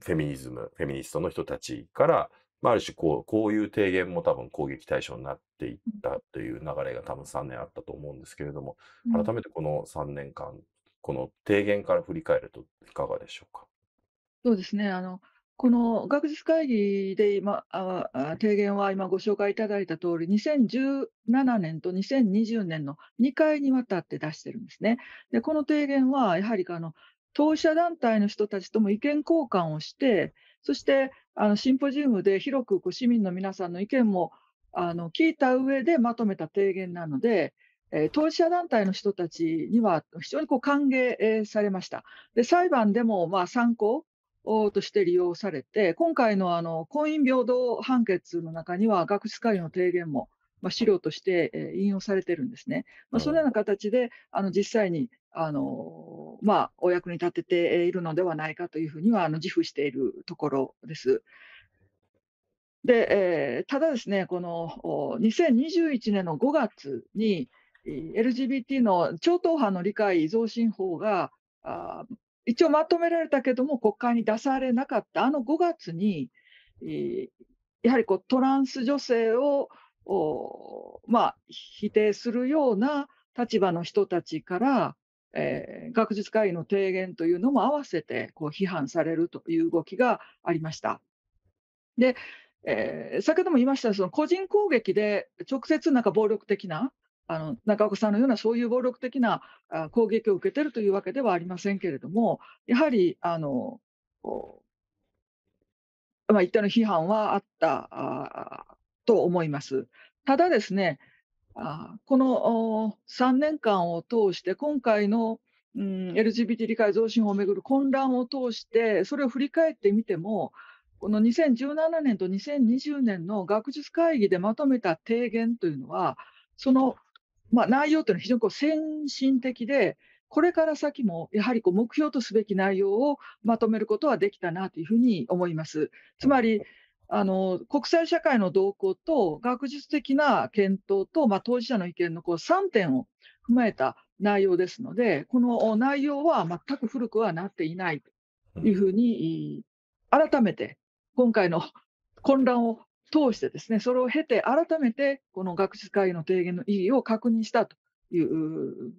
フェミニズム、フェミニストの人たちから、まあ、ある種こう、こういう提言も多分攻撃対象になっていったという流れが多分3年あったと思うんですけれども、改めてこの3年間、この提言から振り返るといかがでしょうか。そうですね。あの、この学術会議で今あ、提言は今ご紹介いただいた通り、2017年と2020年の2回にわたって出してるんですね。で、この提言は、やはりあの、当事者団体の人たちとも意見交換をして、そしてあのシンポジウムで広くこう市民の皆さんの意見もあの聞いた上でまとめた提言なので、えー、当事者団体の人たちには非常にこう歓迎、えー、されました。で裁判でもまあ参考として利用されて、今回のあの婚姻平等判決の中には、学術会議の提言も、まあ、資料として、えー、引用されてるんですね。まあ、そのような形で、あの実際にあのまあ、お役に立てているのではないかというふうにはあの自負しているところです。でえー、ただですね、この2021年の5月に、LGBT の超党派の理解増進法があ一応まとめられたけども、国会に出されなかったあの5月に、やはりこうトランス女性をまあ、否定するような立場の人たちから、えー、学術会議の提言というのも合わせてこう批判されるという動きがありました。で、えー、先ほども言いましたその個人攻撃で直接なんか暴力的なあの中岡さんのようなそういう暴力的な攻撃を受けてるというわけではありませんけれどもやはりあの、まあ、一定の批判はあったと思います。ただですねこの3年間を通して、今回の、うん、LGBT 理解増進法をめぐる混乱を通して、それを振り返ってみても、この2017年と2020年の学術会議でまとめた提言というのは、その、まあ、内容というのは非常にこう先進的で、これから先もやはりこう目標とすべき内容をまとめることはできたなというふうに思います。つまり、あの国際社会の動向と学術的な検討と、まあ、当事者の意見のこう3点を踏まえた内容ですので、この内容は全く古くはなっていないというふうに、改めて今回の混乱を通してですね、それを経て改めてこの学術会議の提言の意義を確認したという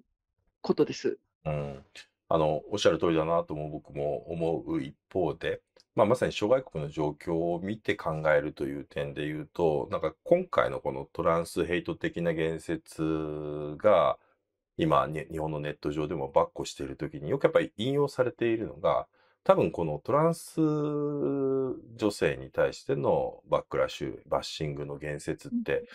ことです。うんあの、おっしゃる通りだなとも僕も思う一方で、まあ、まさに諸外国の状況を見て考えるという点で言うと、なんか今回のこのトランスヘイト的な言説が、今、日本のネット上でもばっこしているときによくやっぱり引用されているのが、多分このトランス女性に対してのバックラッシュ、バッシングの言説って、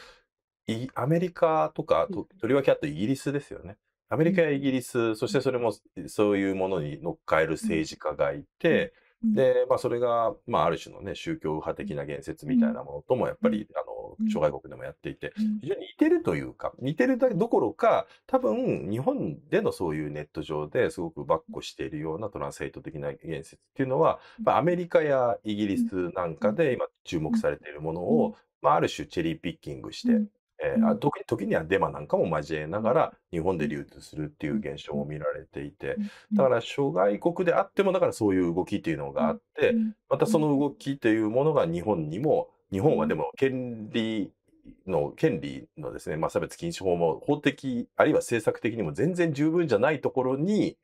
アメリカとかと、とりわけあとイギリスですよね。アメリカやイギリス、そしてそれもそういうものに乗っかえる政治家がいて、で、まあ、それが、まあ、ある種のね、宗教派的な言説みたいなものとも、やっぱり、あの、諸外国でもやっていて、非常に似てるというか、似てるどころか、多分、日本でのそういうネット上ですごくばっこしているようなトランスヘイト的な言説っていうのは、まあ、アメリカやイギリスなんかで今注目されているものを、まあ、ある種チェリーピッキングして、えー、あ時時にはデマなんかも交えながら日本で流通するっていう現象も見られていてだから諸外国であってもだからそういう動きっていうのがあってまたその動きというものが日本にも日本はでも権利の権利のですね、まあ、差別禁止法も法的あるいは政策的にも全然十分じゃないところに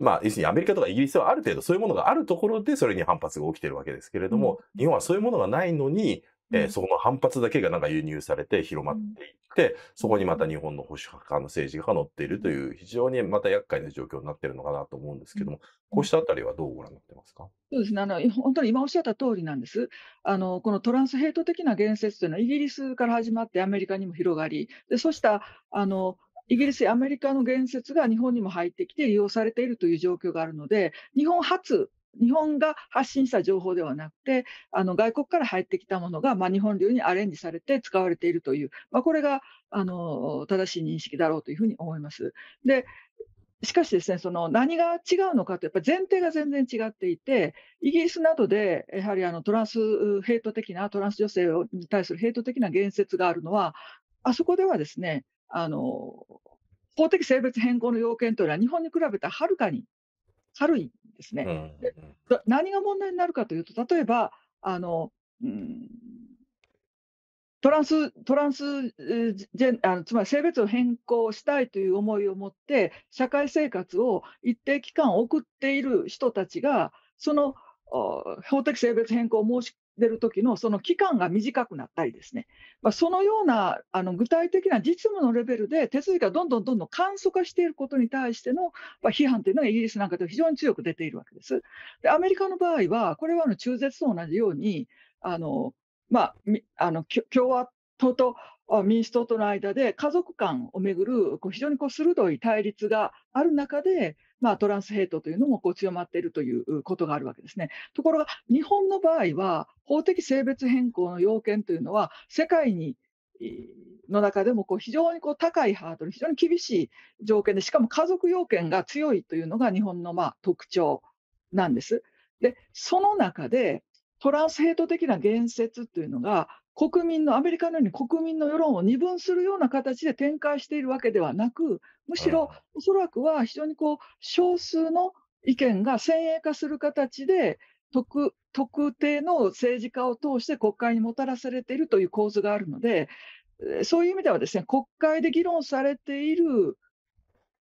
まあ、要するにアメリカとかイギリスはある程度そういうものがあるところでそれに反発が起きてるわけですけれども、日本はそういうものがないのに、えー、そこの反発だけがなんか輸入されて広まっていって、そこにまた日本の保守派の政治が乗っているという、非常にまた厄介な状況になっているのかなと思うんですけども、こうしたあたりはどうご覧になってますかそうですねあの、本当に今おっしゃった通りなんです。あのこのトランスヘイト的な言説というのは、イギリスから始まってアメリカにも広がり、でそうしたあのイギリスアメリカの言説が日本にも入ってきて利用されているという状況があるので、日本初日本が発信した情報ではなくて、あの外国から入ってきたものが、まあ、日本流にアレンジされて使われているという、まあ、これがあの正しい認識だろうというふうに思います。でしかしですね、その何が違うのかと、やっぱり前提が全然違っていて、イギリスなどでやはりあのトランスヘイト的な、トランス女性に対するヘイト的な言説があるのは、あそこではですね、あの法的性別変更の要件というのは日本に比べたはるかに軽いんですね。で何が問題になるかというと、例えば、あの、うん、トランス、トランスジェあの、つまり性別を変更したいという思いを持って、社会生活を一定期間送っている人たちが、その法的性別変更を申し出る時のその期間が短くなったりですね、まあ、そのようなあの具体的な実務のレベルで手続きがどんどんどんどん簡素化していることに対しての、まあ、批判というのがイギリスなんかでは非常に強く出ているわけです。でアメリカの場合は、これはあの中絶と同じように、あのまあ、あの共和党と民主党との間で家族間をめぐるこう非常にこう鋭い対立がある中で、まあ、トランスヘイトというのもこう強まっているということがあるわけですね。ところが、日本の場合は、法的性別変更の要件というのは、世界にの中でもこう非常にこう高いハードル、非常に厳しい条件で、しかも家族要件が強いというのが日本のまあ特徴なんです。で、その中で、トランスヘイト的な言説というのが、国民の、アメリカのように国民の世論を二分するような形で展開しているわけではなく、むしろおそらくは非常にこう少数の意見が先鋭化する形で特特定の政治家を通して国会にもたらされているという構図があるので、そういう意味ではですね国会で議論されている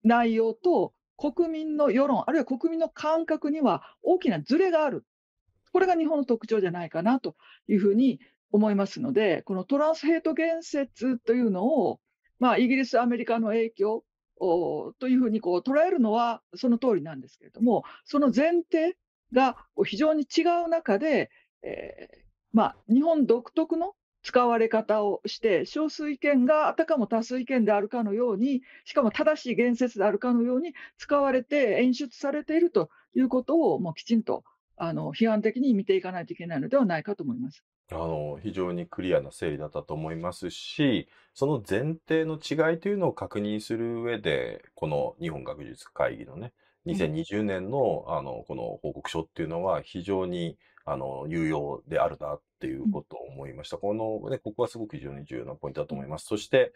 内容と国民の世論、あるいは国民の感覚には大きなずれがある、これが日本の特徴じゃないかなというふうに思いますので、このトランスヘイト言説というのを、まあ、イギリス、アメリカの影響というふうにこう捉えるのはその通りなんですけれども、その前提が非常に違う中で、えー、まあ、日本独特の使われ方をして、少数意見があたかも多数意見であるかのように、しかも正しい言説であるかのように使われて演出されているということを、もうきちんとあの批判的に見ていかないといけないのではないかと思います。あの非常にクリアな整理だったと思いますしその前提の違いというのを確認する上でこの日本学術会議のね2020年のあのこの報告書っていうのは非常にあの有用であるなっていうことを思いました。このね、ここはすごく非常に重要なポイントだと思います。そして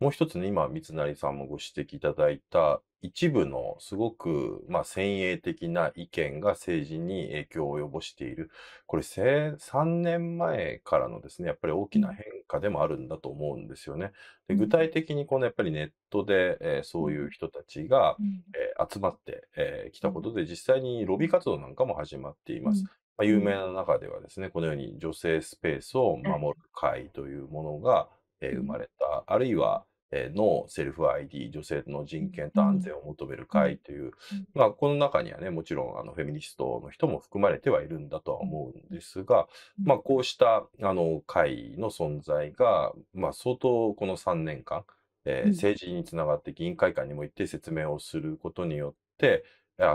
もう一つね、今、三成さんもご指摘いただいた、一部のすごく、まあ、先鋭的な意見が政治に影響を及ぼしている。これ、3年前からのですね、やっぱり大きな変化でもあるんだと思うんですよね。で具体的に、このやっぱりネットで、えーそういう人たちが、えー集まってき、えーたことで、実際にロビー活動なんかも始まっています。まあ、有名な中ではですね、このように女性スペースを守る会というものが、えー、生まれた、あるいは、えー、のセルフ ID 女性の人権と安全を求める会という、まあ、この中にはねもちろんあのフェミニストの人も含まれてはいるんだとは思うんですが、まあ、こうしたあの会の存在が、まあ、相当この3年間、えー、政治につながって議員会館にも行って説明をすることによって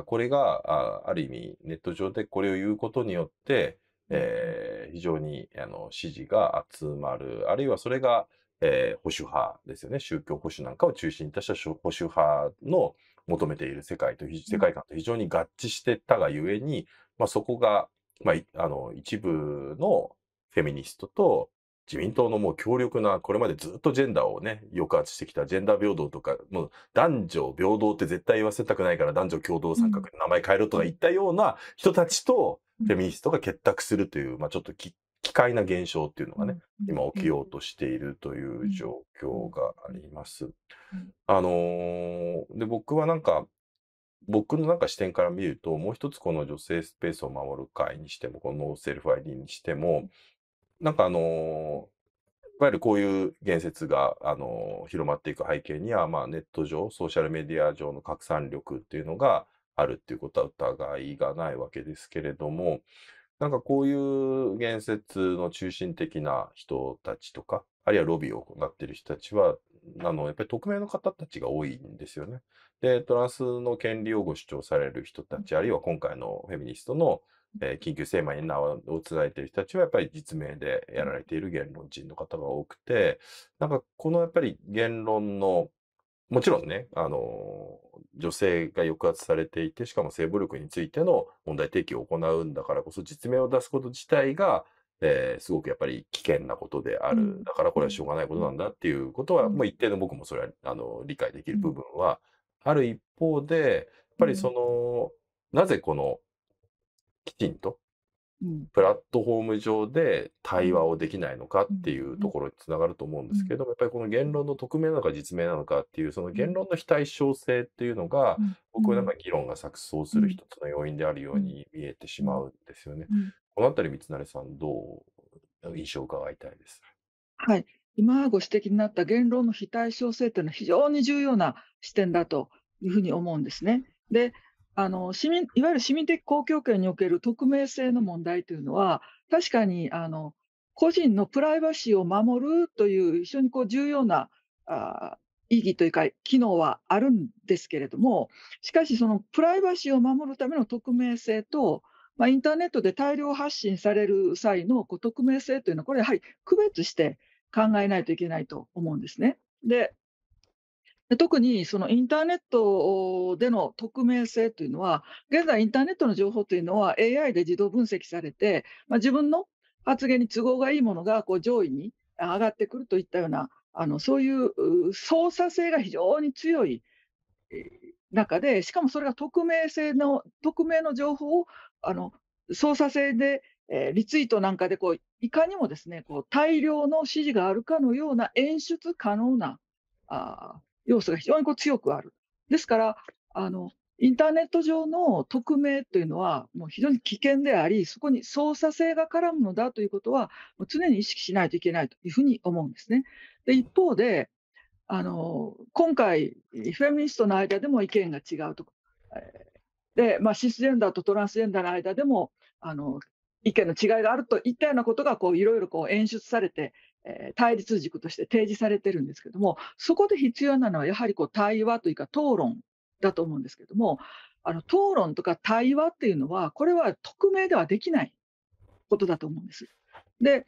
これがあある意味ネット上でこれを言うことによって、えー、非常にあの支持が集まるあるいはそれがえー、保守派ですよね。宗教保守なんかを中心とした保守派の求めている世界と、世界観と非常に合致してたがゆえに、まあ、そこが、まあ、あの、一部のフェミニストと自民党のもう強力な、これまでずっとジェンダーをね、抑圧してきたジェンダー平等とか、もう男女平等って絶対言わせたくないから男女共同参画で名前変えろとか言ったような人たちと、フェミニストが結託するという、まあちょっとき奇怪な現象っていうのがね、今起きようとしているという状況があります。あのー、で僕はなんか僕のなんか視点から見るともう一つこの女性スペースを守る会にしてもこのセルフ ID にしてもなんかあのいわゆるこういう言説があの広まっていく背景には、まあ、ネット上ソーシャルメディア上の拡散力っていうのがあるっていうことは疑いがないわけですけれどもなんかこういう言説の中心的な人たちとか、あるいはロビーを行っている人たちは、あの、やっぱり匿名の方たちが多いんですよね。で、トランスの権利をご主張される人たち、あるいは今回のフェミニストの、えー、緊急生命に名を伝えている人たちは、やっぱり実名でやられている言論人の方が多くて、なんかこのやっぱり言論のもちろんね、あの、女性が抑圧されていて、しかも性暴力についての問題提起を行うんだからこそ、実名を出すこと自体が、えー、すごくやっぱり危険なことである、だからこれはしょうがないことなんだっていうことは、うん、もう一定の僕もそれはあの理解できる部分はある一方で、やっぱりその、うん、なぜこのきちんとプラットフォーム上で対話をできないのかっていうところにつながると思うんですけれどもやっぱりこの言論の匿名なのか実名なのかっていうその言論の非対称性っていうのが僕はなんか議論が錯綜する一つの要因であるように見えてしまうんですよね。このあたり三成さんどう印象を伺いたいです。はい今ご指摘になった言論の非対称性というのは非常に重要な視点だというふうに思うんですね。であの市民いわゆる市民的公共権における匿名性の問題というのは確かにあの個人のプライバシーを守るという非常にこう重要なあ意義というか機能はあるんですけれどもしかしそのプライバシーを守るための匿名性と、まあ、インターネットで大量発信される際のこう匿名性というのはこれやはり区別して考えないといけないと思うんですね。で特にそのインターネットでの匿名性というのは、現在インターネットの情報というのは AI で自動分析されて、まあ、自分の発言に都合がいいものがこう上位に上がってくるといったような、あのそういう操作性が非常に強い中で、しかもそれが匿名性の、匿名の情報をあの操作性で、えー、リツイートなんかでこう、いかにもですねこう大量の指示があるかのような演出可能なあ要素が非常にこう強くある。ですから、あの、インターネット上の匿名というのはもう非常に危険であり、そこに操作性が絡むのだということはもう常に意識しないといけないというふうに思うんですね。で一方であの、今回、フェミニストの間でも意見が違うとか、でまあ、シスジェンダーとトランスジェンダーの間でもあの意見の違いがあるといったようなことがいろいろ演出されて、えー、対立軸として提示されてるんですけどもそこで必要なのはやはりこう対話というか討論だと思うんですけどもあの討論とか対話っていうのはこれは匿名ではできないことだと思うんです。で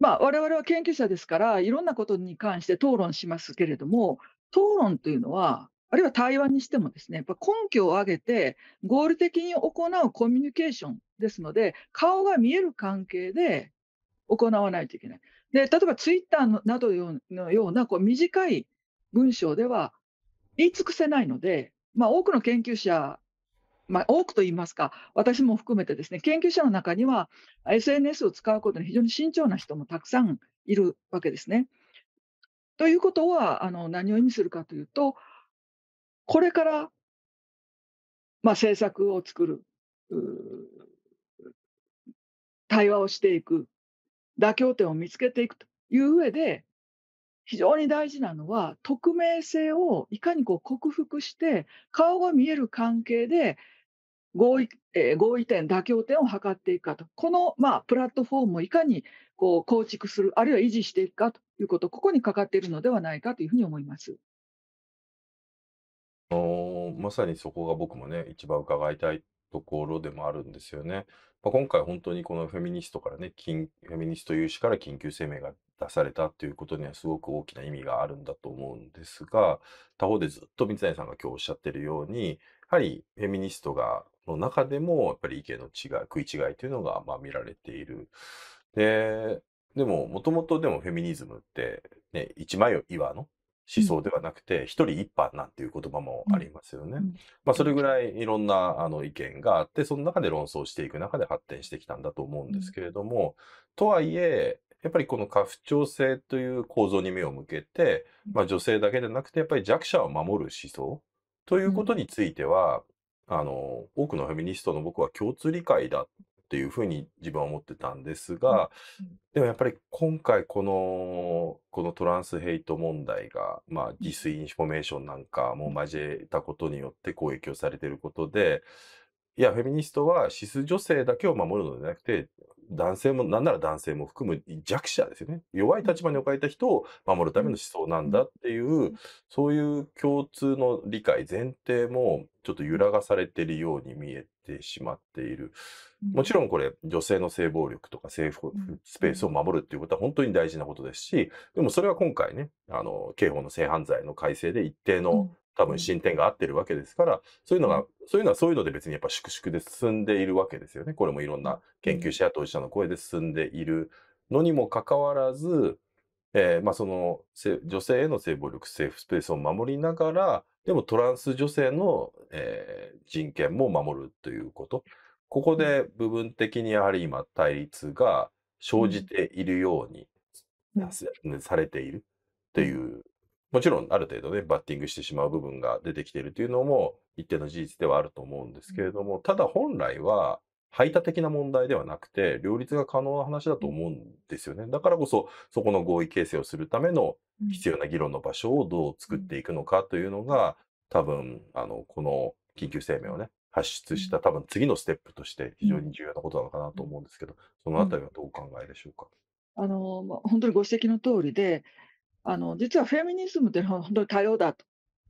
まあ、我々は研究者ですからいろんなことに関して討論しますけれども討論というのはあるいは対話にしてもですねやっぱ根拠を挙げて合理的に行うコミュニケーションですので顔が見える関係で行わないといけない。で、例えばツイッターなどのようなこう短い文章では言い尽くせないので、まあ、多くの研究者、まあ、多くと言いますか、私も含めてですね、研究者の中には SNS を使うことに非常に慎重な人もたくさんいるわけですね。ということは、あの何を意味するかというと、これから、まあ、政策を作る、対話をしていく、妥協点を見つけていくという上で、非常に大事なのは、匿名性をいかにこう克服して、顔が見える関係で合意、えー、合意点、妥協点を図っていくかと、この、まあ、プラットフォームをいかにこう構築する、あるいは維持していくかということ、ここにかかっているのではないかというふうに思います。まさにそこが僕もね、一番伺いたいところでもあるんですよね。まあ、今回本当にこのフェミニストからね、フェミニスト有志から緊急声明が出されたということにはすごく大きな意味があるんだと思うんですが、他方でずっと水谷さんが今日おっしゃってるように、やはりフェミニストがの中でもやっぱり意見の違い、食い違いというのがまあ見られている。で、でも、もともとでもフェミニズムって、ね、一枚岩の思想ではなくて、一、うん、人一派なんていう言葉もありますよね。うん、まあ、それぐらいいろんなあの意見があって、その中で論争していく中で発展してきたんだと思うんですけれども、とはいえ、やっぱりこの家父長制という構造に目を向けて、まあ、女性だけでなくて、やっぱり弱者を守る思想ということについては、あの、多くのフェミニストの僕は共通理解だていうふうに自分は思ってたんですが、でもやっぱり今回このこのトランスヘイト問題が、まあ、ディスインフォメーションなんかも交えたことによって攻撃をされてることでいやフェミニストはシス女性だけを守るのではなくて男性も、なんなら男性も含む弱者ですよね。弱い立場に置かれた人を守るための思想なんだっていう、そういう共通の理解、前提もちょっと揺らがされているように見えてしまっている。もちろんこれ、女性の性暴力とか性スペースを守るっていうことは本当に大事なことですし、でもそれは今回ね、あの、刑法の性犯罪の改正で一定の多分進展が合ってるわけですから、そういうのが、そういうのはそういうので別にやっぱ粛々で進んでいるわけですよね。これもいろんな研究者や当事者の声で進んでいるのにもかかわらず、えー、まあその女性への性暴力、セーフスペースを守りながら、でもトランス女性の、えー、人権も守るということ。ここで部分的にやはり今対立が生じているように、うん、されているというもちろんある程度ね、バッティングしてしまう部分が出てきているというのも一定の事実ではあると思うんですけれども、ただ本来は排他的な問題ではなくて、両立が可能な話だと思うんですよね。だからこそ、そこの合意形成をするための必要な議論の場所をどう作っていくのかというのが、多分、あの、この緊急声明をね、発出した多分次のステップとして非常に重要なことなのかなと思うんですけど、そのあたりはどうお考えでしょうか。あの本当にご指摘の通りで、あの実はフェミニズムというのは本当に多様だ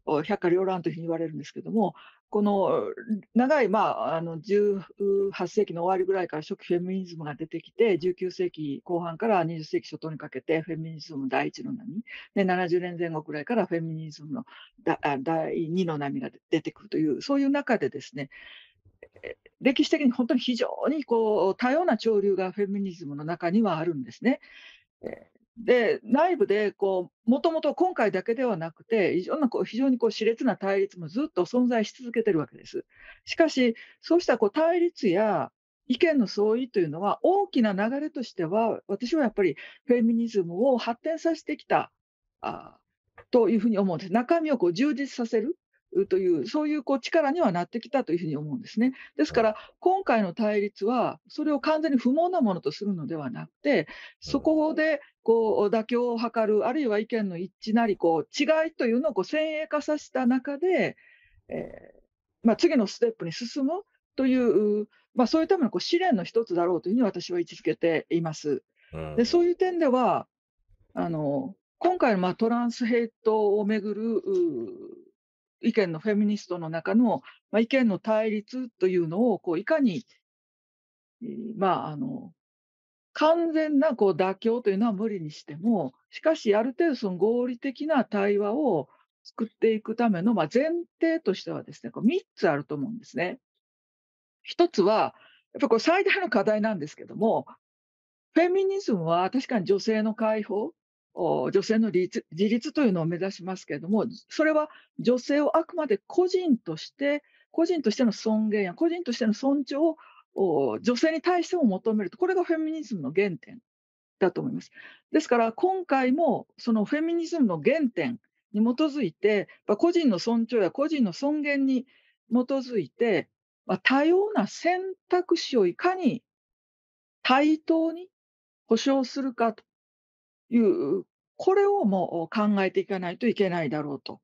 と百花繚乱というふうに言われるんですけどもこの長い、まあ、あの18世紀の終わりぐらいから初期フェミニズムが出てきて19世紀後半から20世紀初頭にかけてフェミニズム第1の波で70年前後ぐらいからフェミニズムの第2の波が出てくるというそういう中でですね歴史的に本当に非常にこう多様な潮流がフェミニズムの中にはあるんですね。で内部でこうもともと今回だけではなくて非常なこう非常にこう熾烈な対立もずっと存在し続けてるわけです。しかしそうしたこう対立や意見の相違というのは大きな流れとしては私はやっぱりフェミニズムを発展させてきたあというふうに思うんです。中身をこう充実させるという、そういうこう力にはなってきたというふうに思うんですね。ですから、今回の対立は、それを完全に不毛なものとするのではなくて、そこでこう妥協を図る、あるいは意見の一致なり、違いというのをこう先鋭化させた中で、えー、まあ、次のステップに進むという、まあ、そういうためのこう試練の一つだろうというふうに私は位置づけています。でそういう点ではあの今回のまあトランスヘイトをめぐる意見のフェミニストの中の、まあ、意見の対立というのをこういかに、まあ、あの完全なこう妥協というのは無理にしてもしかしある程度その合理的な対話を作っていくための、まあ、前提としてはですねこう3つあると思うんですね。1つはやっぱこう最大の課題なんですけどもフェミニズムは確かに女性の解放女性の自立というのを目指しますけれども、それは女性をあくまで個人として、個人としての尊厳や個人としての尊重を女性に対しても求めると、これがフェミニズムの原点だと思います。ですから今回もそのフェミニズムの原点に基づいて、個人の尊重や個人の尊厳に基づいて、多様な選択肢をいかに対等に保障するかというこれをもう考えていかないといけないだろうと。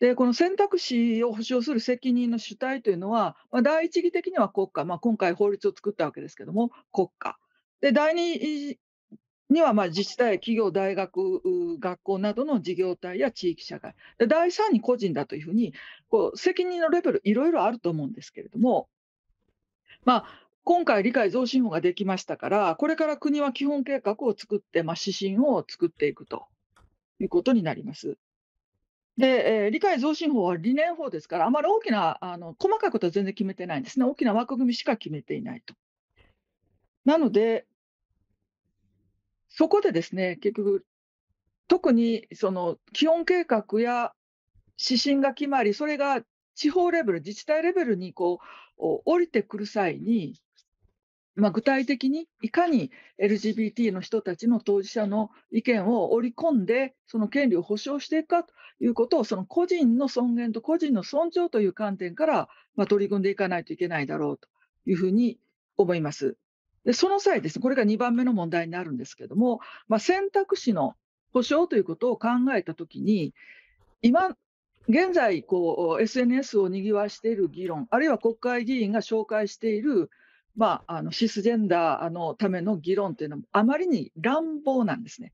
で、この選択肢を保障する責任の主体というのは、まあ、第一義的には国家、まあ、今回法律を作ったわけですけども、国家。で、第二にはまあ自治体、企業、大学、学校などの事業体や地域社会。で、第三に個人だというふうに、こう責任のレベルいろいろあると思うんですけれども、まあ、今回、理解増進法ができましたから、これから国は基本計画を作って、まあ、指針を作っていくということになります。で、えー、理解増進法は理念法ですから、あまり大きな、あの細かいことは全然決めてないんですね、大きな枠組みしか決めていないと。なので、そこでですね、結局、特にその基本計画や指針が決まり、それが地方レベル、自治体レベルにこう降りてくる際に、まあ、具体的にいかに LGBT の人たちの当事者の意見を織り込んで、その権利を保障していくかということを、その個人の尊厳と個人の尊重という観点から、まあ、取り組んでいかないといけないだろうというふうに思います。でその際ですね、これが2番目の問題になるんですけども、まあ、選択肢の保障ということを考えたときに、今現在こう、SNS をにぎわしている議論、あるいは国会議員が紹介しているまあ、あのシスジェンダーのための議論というのはあまりに乱暴なんですね。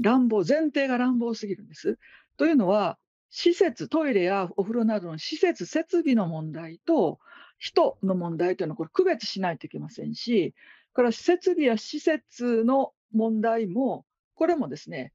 乱暴、前提が乱暴すぎるんです。というのは、施設、トイレやお風呂などの施設設備の問題と人の問題というのはこれ区別しないといけませんし、から設備や施設の問題も、これもですね、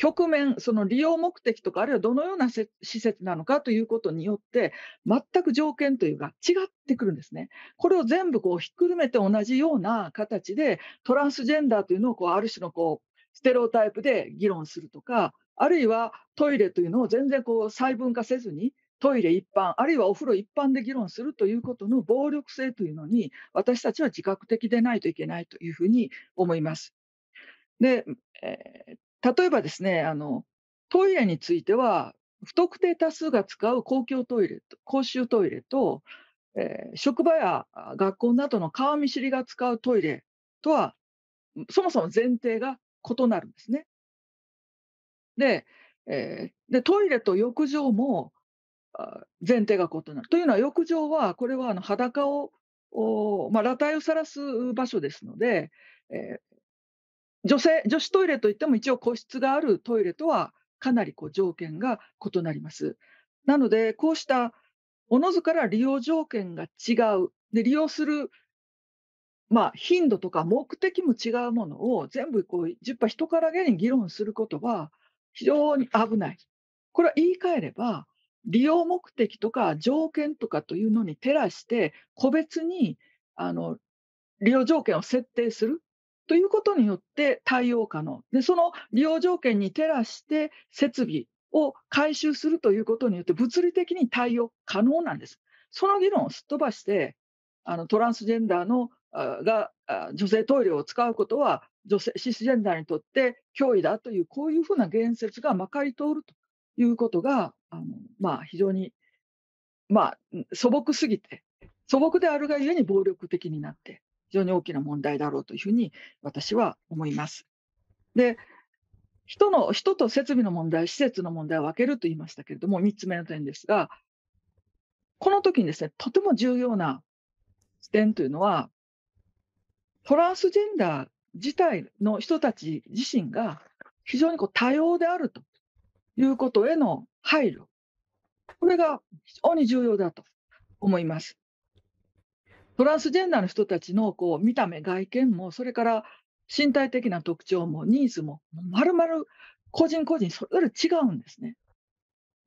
局面、その利用目的とか、あるいはどのような施設なのかということによって、全く条件というか違ってくるんですね。これを全部こうひっくるめて同じような形で、トランスジェンダーというのをこうある種のこうステレオタイプで議論するとか、あるいはトイレというのを全然こう細分化せずに、トイレ一般、あるいはお風呂一般で議論するということの暴力性というのに、私たちは自覚的でないといけないというふうに思います。で、えー、例えばですね、あの、トイレについては、不特定多数が使う公共トイレと、公衆トイレと、えー職場や学校などの顔見知りが使うトイレとは、そもそも前提が異なるんですね。で、えーでトイレと浴場もあ前提が異なる。というのは、浴場は、これはあの裸を、おまあ、裸体を晒す場所ですので、えー女性女子トイレといっても一応個室があるトイレとはかなりこう条件が異なります。なのでこうしたおのずから利用条件が違うで利用する、まあ、頻度とか目的も違うものを全部こう10人からげに議論することは非常に危ない。これは言い換えれば利用目的とか条件とかというのに照らして個別にあの利用条件を設定するということによって対応可能でその利用条件に照らして設備を回収するということによって物理的に対応可能なんです。その議論をすっ飛ばしてあのトランスジェンダーのが女性トイレを使うことは女性シスジェンダーにとって脅威だというこういうふうな言説がまかり通るということがあの、まあ、非常に、まあ、素朴すぎて素朴であるがゆえに暴力的になって非常に大きな問題だろうというふうに私は思います。で人の人と設備の問題、施設の問題を分けると言いましたけれども、3つ目の点ですが、この時にですね、とても重要な視点というのは、トランスジェンダー自体の人たち自身が非常にこう多様であるということへの配慮、これが非常に重要だと思います。トランスジェンダーの人たちのこう見た目、外見も、それから身体的な特徴も、ニーズも、まるまる個人個人それぞれ違うんですね。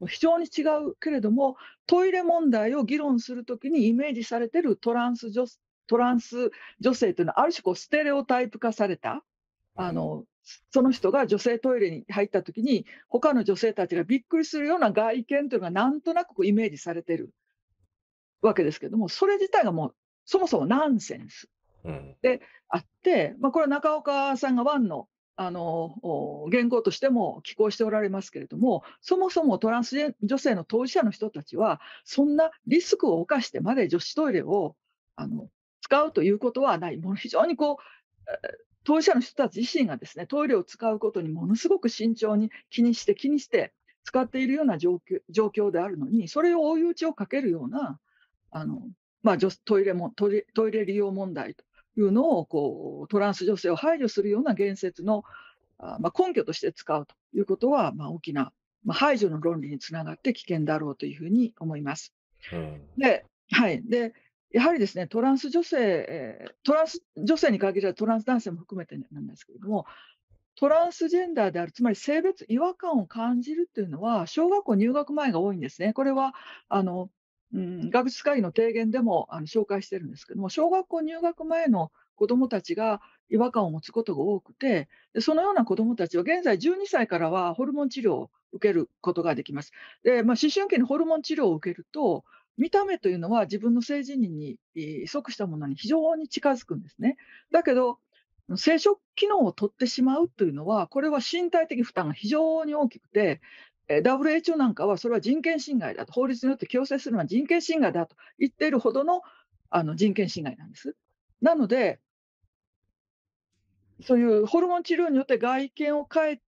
非常に違うけれども、トイレ問題を議論するときにイメージされてるトランス女トランス女性というのは、ある種こうステレオタイプ化された、あのその人が女性トイレに入ったときに、他の女性たちがびっくりするような外見というのが、なんとなくイメージされてるわけですけども、それ自体がもうそもそもナンセンスであって、まあ、これは中岡さんがワンのあの原稿としても寄稿しておられますけれどもそもそもトランス女性の当事者の人たちはそんなリスクを冒してまで女子トイレをあの使うということはないもう非常にこう当事者の人たち自身がですねトイレを使うことにものすごく慎重に気にして気にして使っているような状況であるのにそれを追い打ちをかけるようなあのまあ、トイレもトイレ利用問題というのをこうトランス女性を排除するような言説の、あまあ、根拠として使うということは、まあ、大きな、まあ、排除の論理につながって危険だろうというふうに思います。うん、で,、はい、でやはりですねトランス女性、トランス女性に限らずトランス男性も含めてなんですけれども、トランスジェンダーである、つまり性別違和感を感じるというのは、小学校入学前が多いんですね。これはあの学術会議の提言でもあの紹介してるんですけども小学校入学前の子どもたちが違和感を持つことが多くてそのような子どもたちは現在12歳からはホルモン治療を受けることができます。でまあ、思春期にホルモン治療を受けると見た目というのは自分の性自認に即したものに非常に近づくんですね。だけど生殖機能を取ってしまうというのはこれは身体的負担が非常に大きくて WHO なんかはそれは人権侵害だと、法律によって強制するのは人権侵害だと言っているほどのあの人権侵害なんです。なので、そういうホルモン治療によって外見を変え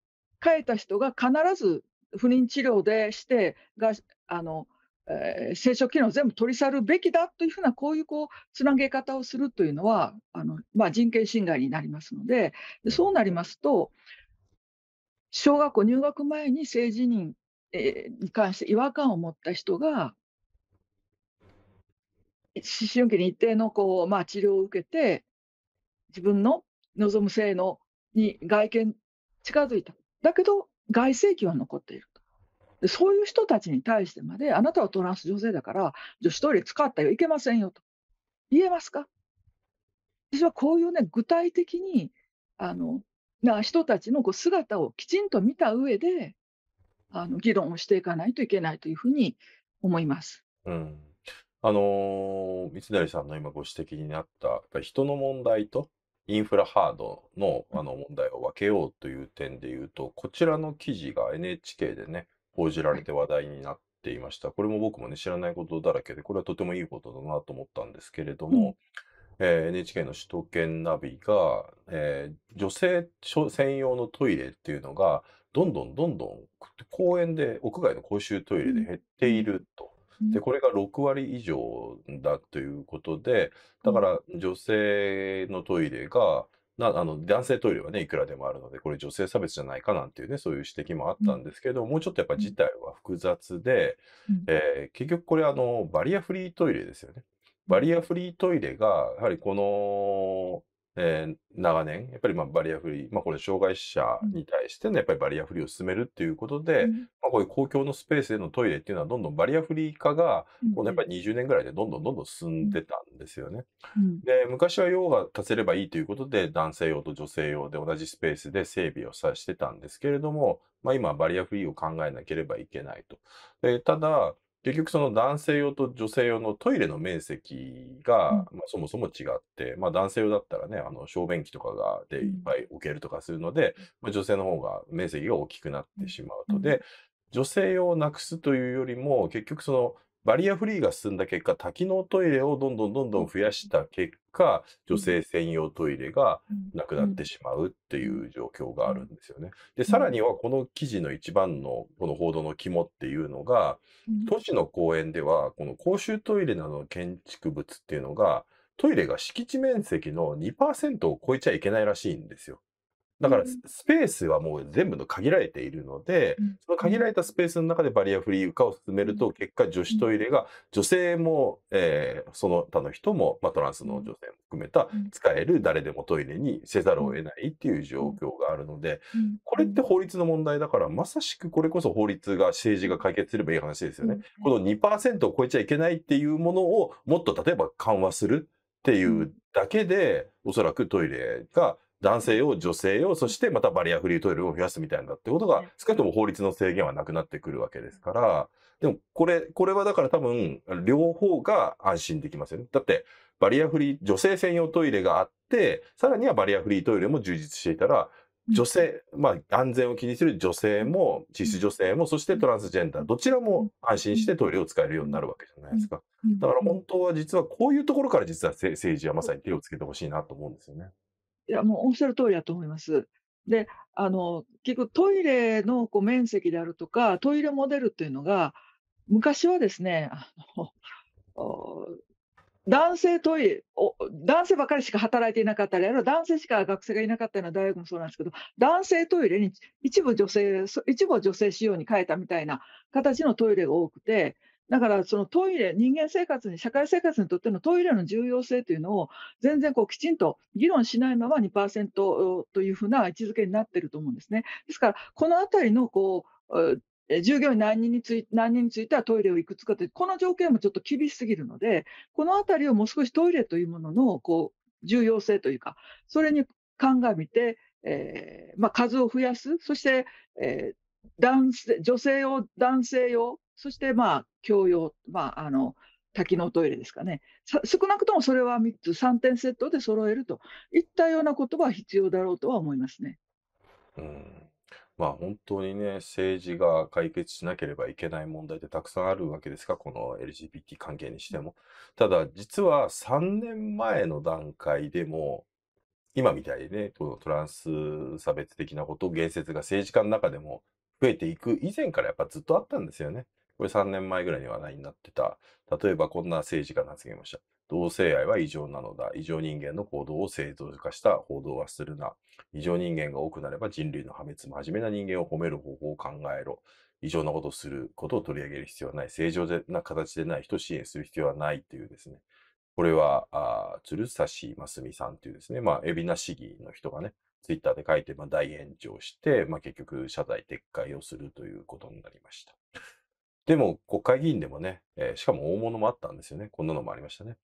変えた人が必ず不妊治療でしてがあの、えー、生殖機能を全部取り去るべきだというふうなこういうこうつなげ方をするというのはあの、まあ、人権侵害になりますのでそうなりますと小学校入学前に性自認、に関して違和感を持った人が、思春期に一定のこう、まあ、治療を受けて、自分の望む性能に外見近づいた。だけど、外性器は残っているで。そういう人たちに対してまで、あなたはトランス女性だから、女子トイレ使ったよ、いけませんよと。言えますか私はこういうね、具体的に、あの、な人たちのこう姿をきちんと見た上で、あの議論をしていかないといけないというふうに思います。うんあのー、三成さんの今ご指摘になった人の問題とインフラハードのあの問題を分けようという点でいうと、こちらの記事が NHK でね、報じられて話題になっていました。これも僕もね、知らないことだらけで、これはとてもいいことだなと思ったんですけれども、えー、NHK の首都圏ナビが、えー、女性専用のトイレっていうのが、どんどんどんどん公園で、屋外の公衆トイレで減っていると。で、これが6割以上だということで、だから女性のトイレが、なあの男性トイレはね、いくらでもあるので、これ女性差別じゃないかなんていうね、そういう指摘もあったんですけど、もうちょっとやっぱ事態は複雑で、えー、結局これあの、バリアフリートイレですよね。バリアフリートイレが、やはりこの、えー、長年、やっぱりまあバリアフリー、まあこれ障害者に対してのやっぱりバリアフリーを進めるっていうことで、うん、まあこういう公共のスペースへのトイレっていうのはどんどんバリアフリー化が、このやっぱり20年ぐらいでどんどんどんどん進んでたんですよね。うん、で、昔は用が足せればいいということで、男性用と女性用で同じスペースで整備をさしてたんですけれども、まあ今はバリアフリーを考えなければいけないと。でただ、結局その男性用と女性用のトイレの面積が、まあ、そもそも違って、まあ、男性用だったらね、あの、小便器とかがでいっぱい置けるとかするので、まあ、女性の方が面積が大きくなってしまうとで、女性用をなくすというよりも、結局そのバリアフリーが進んだ結果、多機能トイレをどんどんどんどん増やした結果、女性専用トイレがなくなってしまうっていう状況があるんですよね。で、さらにはこの記事の一番のこの報道の肝っていうのが、都市の公園では、この公衆トイレなどの建築物っていうのが、トイレが敷地面積の2%を超えちゃいけないらしいんですよ。だからスペースはもう全部の限られているので、その限られたスペースの中でバリアフリー化を進めると、結果女子トイレが女性も、えー、その他の人も、まあ、トランスの女性も含めた使える誰でもトイレにせざるを得ないっていう状況があるので、これって法律の問題だからまさしくこれこそ法律が政治が解決すればいい話ですよね。この2%を超えちゃいけないっていうものをもっと例えば緩和するっていうだけでおそらくトイレが男性用、女性用、そしてまたバリアフリートイレを増やすみたいなってことが、少なくとも法律の制限はなくなってくるわけですから、でもこれ、これはだから多分、両方が安心できますよね。だって、バリアフリー、女性専用トイレがあって、さらにはバリアフリートイレも充実していたら、女性、まあ、安全を気にする女性も、チス女性も、そしてトランスジェンダー、どちらも安心してトイレを使えるようになるわけじゃないですか。だから本当は実はこういうところから実は政治はまさに手をつけてほしいなと思うんですよね。いや、もうおっしゃる通りだと思います。で、あの、結局トイレのこう面積であるとか、トイレモデルっていうのが、昔はですね、あの、[laughs] 男性トイレお、男性ばかりしか働いていなかったり、あるいは男性しか学生がいなかったような大学もそうなんですけど、男性トイレに一部女性、一部女性仕様に変えたみたいな形のトイレが多くて、だからそのトイレ、人間生活に、社会生活にとってのトイレの重要性というのを、全然こうきちんと議論しないまま2%というふうな位置づけになっていると思うんですね。ですから、このあたりのこう従業員何人につい何人についてはトイレをいくつかという、この条件もちょっと厳しすぎるので、このあたりをもう少しトイレというもののこう重要性というか、それに鑑みて、えーまあ、数を増やす、そして、えー男性女性用、男性用そして、まあ、共用、まあ、あの、多機能トイレですかね。少なくともそれは3つ、3点セットで揃えるといったようなことは必要だろうとは思いますね。うんまあ、本当にね、政治が解決しなければいけない問題ってたくさんあるわけですか、この LGBT 関係にしても。ただ、実は3年前の段階でも、今みたいにね、トランス差別的なこと、言説が政治家の中でも増えていく以前からやっぱずっとあったんですよね。これ3年前ぐらいに話題になってた、例えばこんな政治家の発言をした。同性愛は異常なのだ。異常人間の行動を正当化した報道はするな。異常人間が多くなれば人類の破滅、真面目な人間を褒める方法を考えろ。異常なことをすることを取り上げる必要はない。正常な形でない人を支援する必要はないというですね。これは、あ鶴差真澄さんというですね、まあ、海老名市議の人がね、ツイッターで書いて、まあ、大炎上して、まあ、結局、謝罪撤回をするということになりました。でも国会議員でもね、えー、しかも大物もあったんですよね。こんなのもありましたね。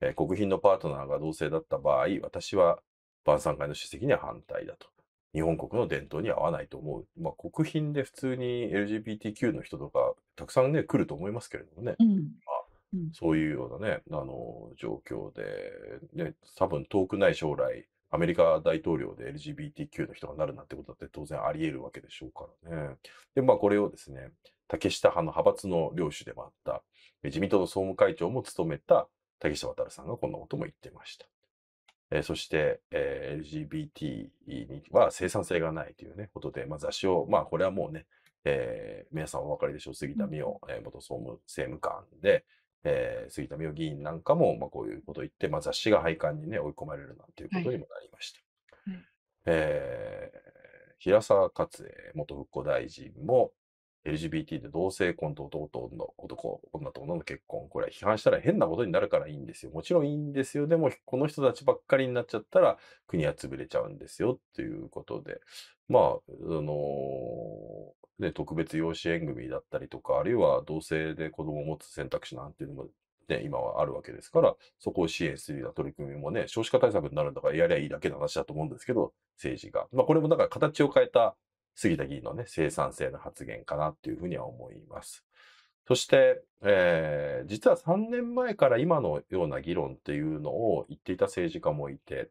えー、国賓のパートナーが同性だった場合、私は晩餐会の出席には反対だと。日本国の伝統に合わないと思う。まあ、国賓で普通に LGBTQ の人とか、たくさんね、来ると思いますけれどもね。うん、そういうようなね、あの、状況で、ね、多分遠くない将来、アメリカ大統領で LGBTQ の人がなるなんてことだって当然あり得るわけでしょうからね。で、まあこれをですね、竹下派の派閥の領主でもあった、自民党の総務会長も務めた竹下渉さんがこんなことも言ってました。えー、そして、えー、LGBT には生産性がないという、ね、ことで、まあ、雑誌を、まあ、これはもうね、えー、皆さんお分かりでしょう、杉田美代、元総務政務官で、えー、杉田美代議員なんかも、まあ、こういうことを言って、まあ、雑誌が廃刊に、ね、追い込まれるなんていうことにもなりました。はい、えー、平沢勝栄元復興大臣も、LGBT で同性婚と男と女、男、女と女の結婚、これ批判したら変なことになるからいいんですよ。もちろんいいんですよ。でも、この人たちばっかりになっちゃったら、国は潰れちゃうんですよ、ということで。まあ、あのー、ね、特別養子縁組だったりとか、あるいは同性で子供を持つ選択肢なんていうのも、ね、今はあるわけですから、そこを支援するような取り組みもね、少子化対策になるんだからやりゃいいだけの話だと思うんですけど、政治が。まあ、これもんか形を変えた杉田議員のね、生産性の発言かなっていうふうには思います。そして、えー、実は3年前から今のような議論っていうのを言っていた政治家もいて、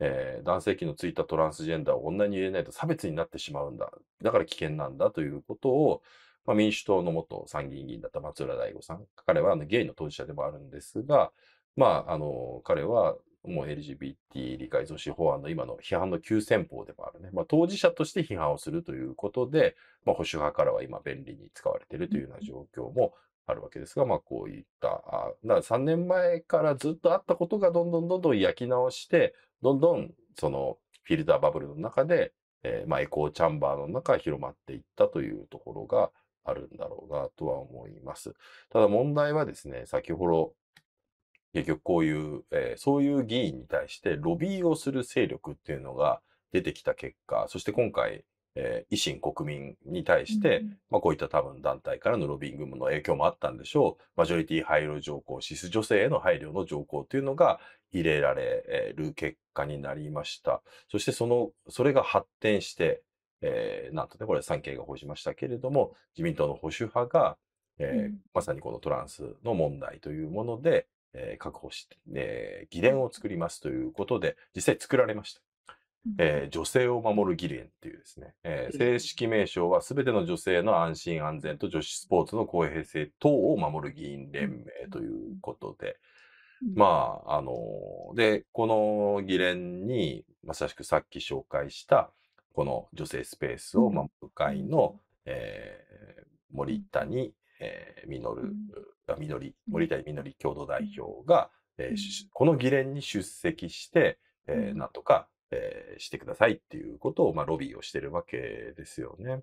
えー、男性器のついたトランスジェンダーを女に入れないと差別になってしまうんだ。だから危険なんだということを、まあ、民主党の元参議院議員だった松浦大悟さん、彼はあのゲイの当事者でもあるんですが、まあ、あの、彼はもう LGBT 理解増進法案の今の批判の急先鋒でもあるね、まあ、当事者として批判をするということで、まあ、保守派からは今便利に使われているというような状況もあるわけですが、まあ、こういった、あだ3年前からずっとあったことがどんどんどんどん焼き直して、どんどんそのフィルターバブルの中で、えー、まあエコーチャンバーの中広まっていったというところがあるんだろうなとは思います。ただ問題はですね、先ほど結局こういう、えー、そういう議員に対してロビーをする勢力っていうのが出てきた結果、そして今回、えー、維新国民に対して、うん、まあ、こういった多分団体からのロビングの影響もあったんでしょう。マジョリティ配慮条項、シス女性への配慮の条項というのが入れられる結果になりました。そしてその、それが発展して、えー、なんとね、これ産経が報じましたけれども、自民党の保守派が、えーうん、まさにこのトランスの問題というもので、えー、確保して、え議連を作りますということで、実際作られました。えー、女性を守る議連っていうですね、えー、正式名称は全ての女性の安心安全と女子スポーツの公平性等を守る議員連盟ということで、まあ、あのー、で、この議連に、まさしくさっき紹介した、この女性スペースを守る会の、えー、森谷えー、みのり、森谷実り共同代表が、えー、この議連に出席して、えー、なんとか、えー、してくださいっていうことを、まあ、ロビーをしてるわけですよね。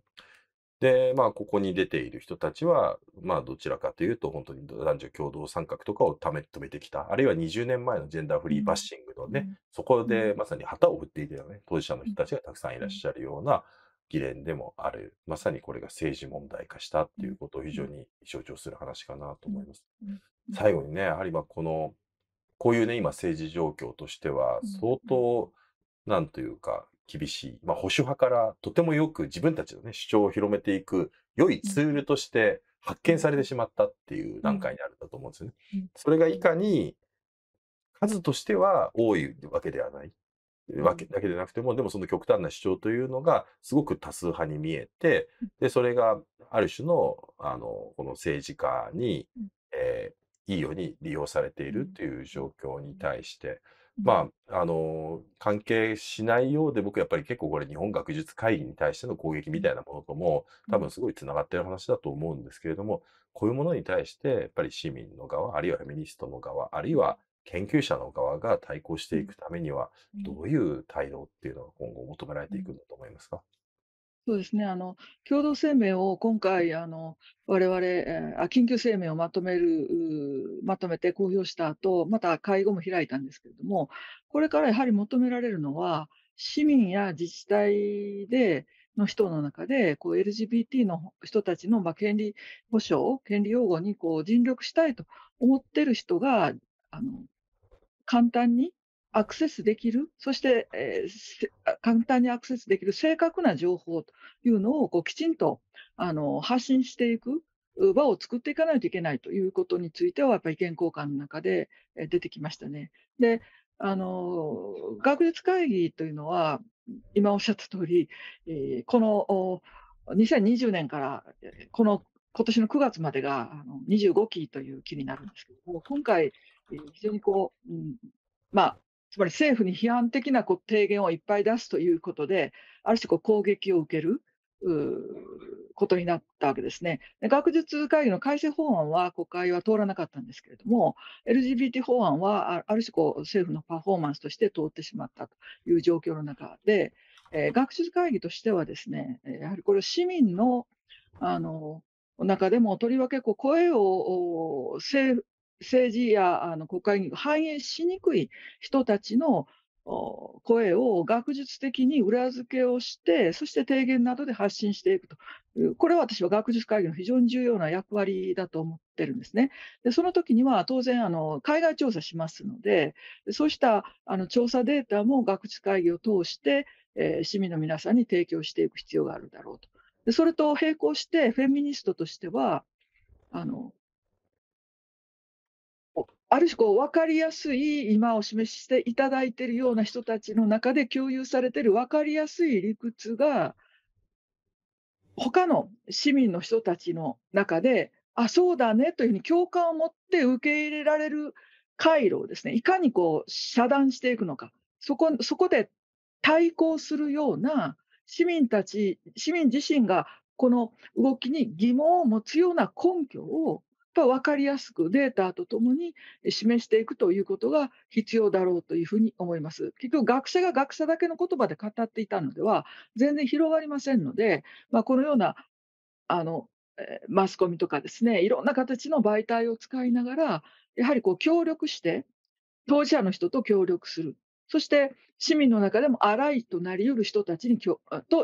で、まあ、ここに出ている人たちは、まあ、どちらかというと、本当に男女共同参画とかをため、止めてきた。あるいは20年前のジェンダーフリーバッシングのね、うん、そこでまさに旗を振っていたよね、当事者の人たちがたくさんいらっしゃるような、議連でもある、まさにこれが政治問題化したっていうことを非常に象徴する話かなと思います。最後にね、やはりまこの、こういうね、今政治状況としては、相当、なんというか、厳しい、まあ、保守派からとてもよく自分たちのね、主張を広めていく良いツールとして発見されてしまったっていう段階にあるんだと思うんですよね。それがいかに数としては多いわけではない。わけだけでなくても、でもその極端な主張というのがすごく多数派に見えて、で、それがある種の、あの、この政治家に、えー、いいように利用されているという状況に対して、まあ、あの関係しないようで、僕やっぱり結構これ日本学術会議に対しての攻撃みたいなものとも、多分すごい繋がってる話だと思うんですけれども、こういうものに対して、やっぱり市民の側、あるいはフェミニストの側、あるいは研究者の側が対抗していくためには、どういう対応っていうのが今後求められていくんだと思いますか。そうですね。あの、共同声明を今回、あの、我々、えー、緊急声明をまとめる、まとめて公表した後、また会合も開いたんですけれども、これからやはり求められるのは、市民や自治体で、の人の中で、こう LGBT の人たちの、まあ、権利保障、権利擁護にこう尽力したいと思ってる人が、あの、簡単にアクセスできる、そして、えー、簡単にアクセスできる正確な情報というのをこうきちんとあの発信していく場を作っていかないといけないということについては、やっぱり意見交換の中で出てきましたね。であの学術会議というのは、今おっしゃった通り、この2020年から、この今年の9月までが25期という期になるんですけども、今回、非常にこう、うん、まあ、つまり政府に批判的なこう提言をいっぱい出すということで、ある種こう攻撃を受ける。ことになったわけですね。学術会議の改正法案は国会は通らなかったんですけれども、LGBT 法案はある種こう政府のパフォーマンスとして通ってしまったという状況の中で、えー、学術会議としてはですね、やはりこれ市民のあの中でもとりわけこう声を政政治やあの国会に反映しにくい人たちの声を学術的に裏付けをして、そして提言などで発信していくと、これは私は学術会議の非常に重要な役割だと思ってるんですね。でその時には当然あの、海外調査しますので、そうしたあの調査データも学術会議を通して、えー、市民の皆さんに提供していく必要があるだろうと。でそれと並行して、フェミニストとしては、あのある種こう分かりやすい今を示していただいているような人たちの中で共有されている分かりやすい理屈が他の市民の人たちの中であそうだねというふうに共感を持って受け入れられる回路をですねいかにこう遮断していくのかそこそこで対抗するような市民たち市民自身がこの動きに疑問を持つような根拠をぱ分かりやすくデータとともに示していくということが必要だろうというふうに思います。結局学者が学者だけの言葉で語っていたのでは全然広がりませんので、まあ、このようなあのマスコミとかですねいろんな形の媒体を使いながらやはりこう協力して当事者の人と協力するそして市民の中でも荒いとなりうる人たちにと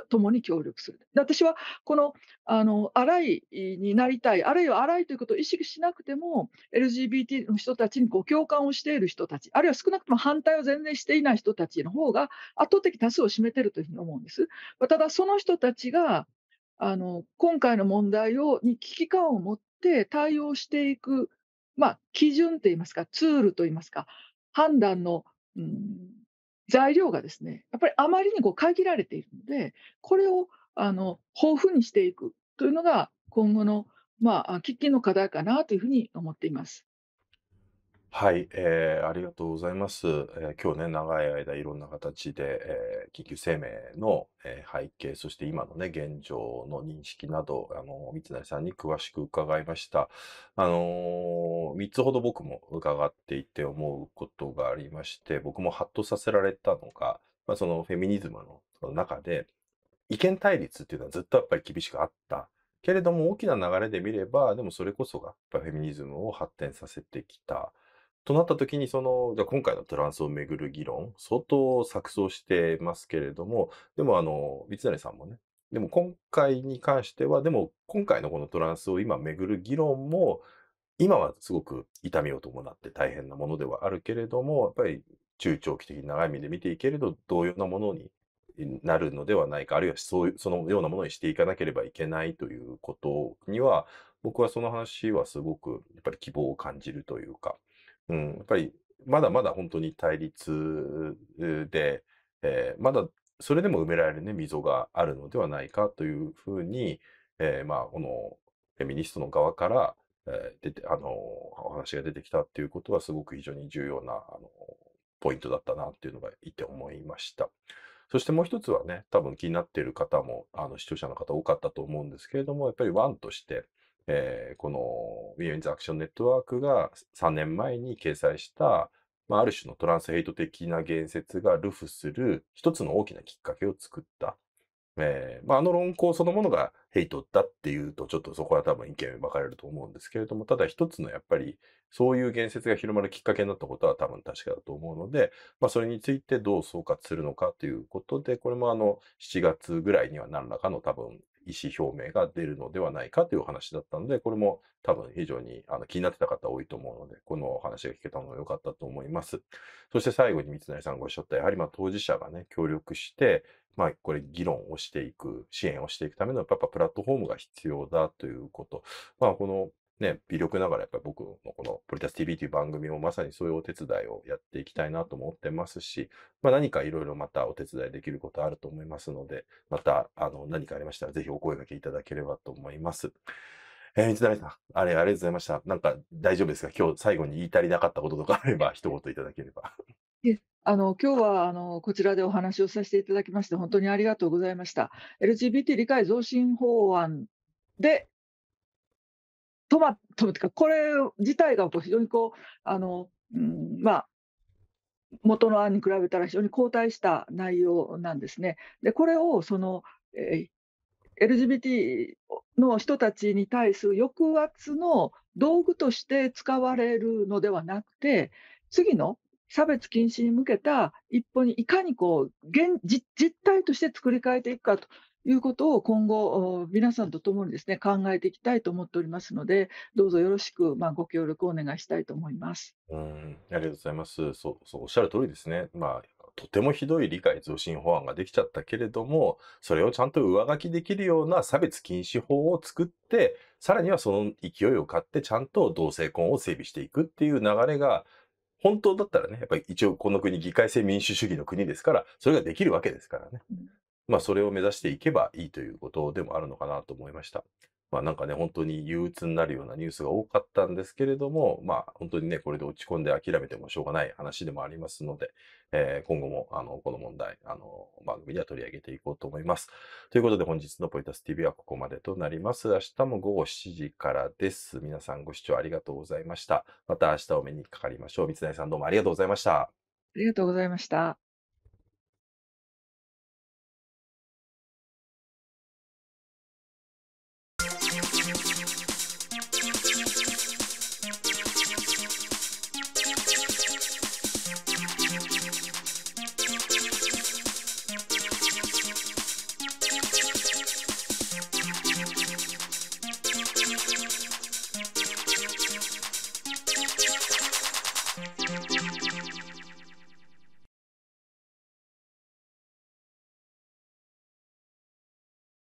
共に協力する。私はこのあの荒いになりたい、あるいは荒いということを意識しなくても、LGBT の人たちにこう共感をしている人たち、あるいは少なくとも反対を全然していない人たちの方が圧倒的多数を占めているというふうに思うんです。ただ、その人たちがあの今回の問題をに危機感を持って対応していく、まあ、基準といいますか、ツールといいますか、判断のうん、材料がですね、やっぱりあまりにこう限られているので、これをあの豊富にしていくというのが今後の、まあ、喫緊の課題かなというふうに思っています。はい、えー、ありがとうございます。えー、今日ね、長い間いろんな形で、えー、緊急声明の、えー、背景、そして今のね、現状の認識など、あの、三成さんに詳しく伺いました。あのー、3つほど僕も伺っていて思うことがありまして、僕もハッとさせられたのが、まあ、そのフェミニズムの中で、意見対立っていうのはずっとやっぱり厳しくあったけれども大きな流れで見ればでもそれこそがフェミニズムを発展させてきたとなった時にそのじゃあ今回のトランスをめぐる議論相当錯綜してますけれどもでもあの三成さんもねでも今回に関してはでも今回のこのトランスを今めぐる議論も今はすごく痛みを伴って大変なものではあるけれどもやっぱり中長期的に長い目で見ていけれど同様なものになるのではないかあるいはそうそのようなものにしていかなければいけないということには僕はその話はすごくやっぱり希望を感じるというか。うん、やっぱりまだまだ本当に対立で、えー、まだそれでも埋められる、ね、溝があるのではないかというふうに、えー、まあ、このフェミニストの側から、えー、出てあのお話が出てきたっていうことはすごく非常に重要なあのポイントだったなっていうのがいて思いました。そしてもう一つはね、多分気になっている方も、あの視聴者の方多かったと思うんですけれども、やっぱりワンとして、えー、この WeWins アクションネットワークが3年前に掲載した、まあ、ある種のトランスヘイト的な言説がルフする一つの大きなきっかけを作った。えーまあ、あの論考そのものがヘイトだっていうと、ちょっとそこは多分意見分かれると思うんですけれども、ただ一つのやっぱり、そういう言説が広まるきっかけになったことは多分確かだと思うので、まあ、それについてどう総括するのかということで、これもあの、7月ぐらいには何らかの多分、意思表明が出るのではないかという話だったので、これも多分非常にあの気になってた方多いと思うので、このお話が聞けたのが良かったと思います。そして最後に三成さんがおっしゃった、やはりま当事者がね、協力して、まあ、これ議論をしていく、支援をしていくためのやっぱプラットフォームが必要だということ。まあ、このね、微力ながらやっぱり僕のこのポリタス TV という番組もまさにそういうお手伝いをやっていきたいなと思ってますし、まあ、何かいろいろまたお手伝いできることあると思いますので、またあの何かありましたらぜひお声掛けいただければと思います。えー、水谷さん、あれ、ありがとうございました。なんか大丈夫ですか今日最後に言い足りなかったこととかあれば、一言いただければ。[laughs] あの今日はあのこちらでお話をさせていただきまして、本当にありがとうございました。LGBT 理解増進法案で止まか、これ自体が非常にこう、あの、うん、まあ、元の案に比べたら非常に後退した内容なんですね。で、これをその、えー、LGBT の人たちに対する抑圧の道具として使われるのではなくて、次の差別禁止に向けた一歩にいかにこう現実態として作り変えていくかということを今後、皆さんと共にですね、考えていきたいと思っておりますので、どうぞよろしく、まあ、ご協力をお願いしたいと思います。うん、ありがとうございます。そう、そうおっしゃる通りですね。まあ、とてもひどい理解増進法案ができちゃったけれども、それをちゃんと上書きできるような差別禁止法を作って、さらにはその勢いを買ってちゃんと同性婚を整備していくっていう流れが、本当だったらね、やっぱり一応この国議会制民主主義の国ですから、それができるわけですからね。まあ、それを目指していけばいいということでもあるのかなと思いました。まあ、なんかね、本当に憂鬱になるようなニュースが多かったんですけれども、まあ、本当にね、これで落ち込んで諦めてもしょうがない話でもありますので、えー、今後も、あの、この問題、あの、番組では取り上げていこうと思います。ということで、本日のポイタス TV はここまでとなります。明日も午後7時からです。皆さんご視聴ありがとうございました。また明日お目にかかりましょう。三成さんどうもありがとうございました。ありがとうございました。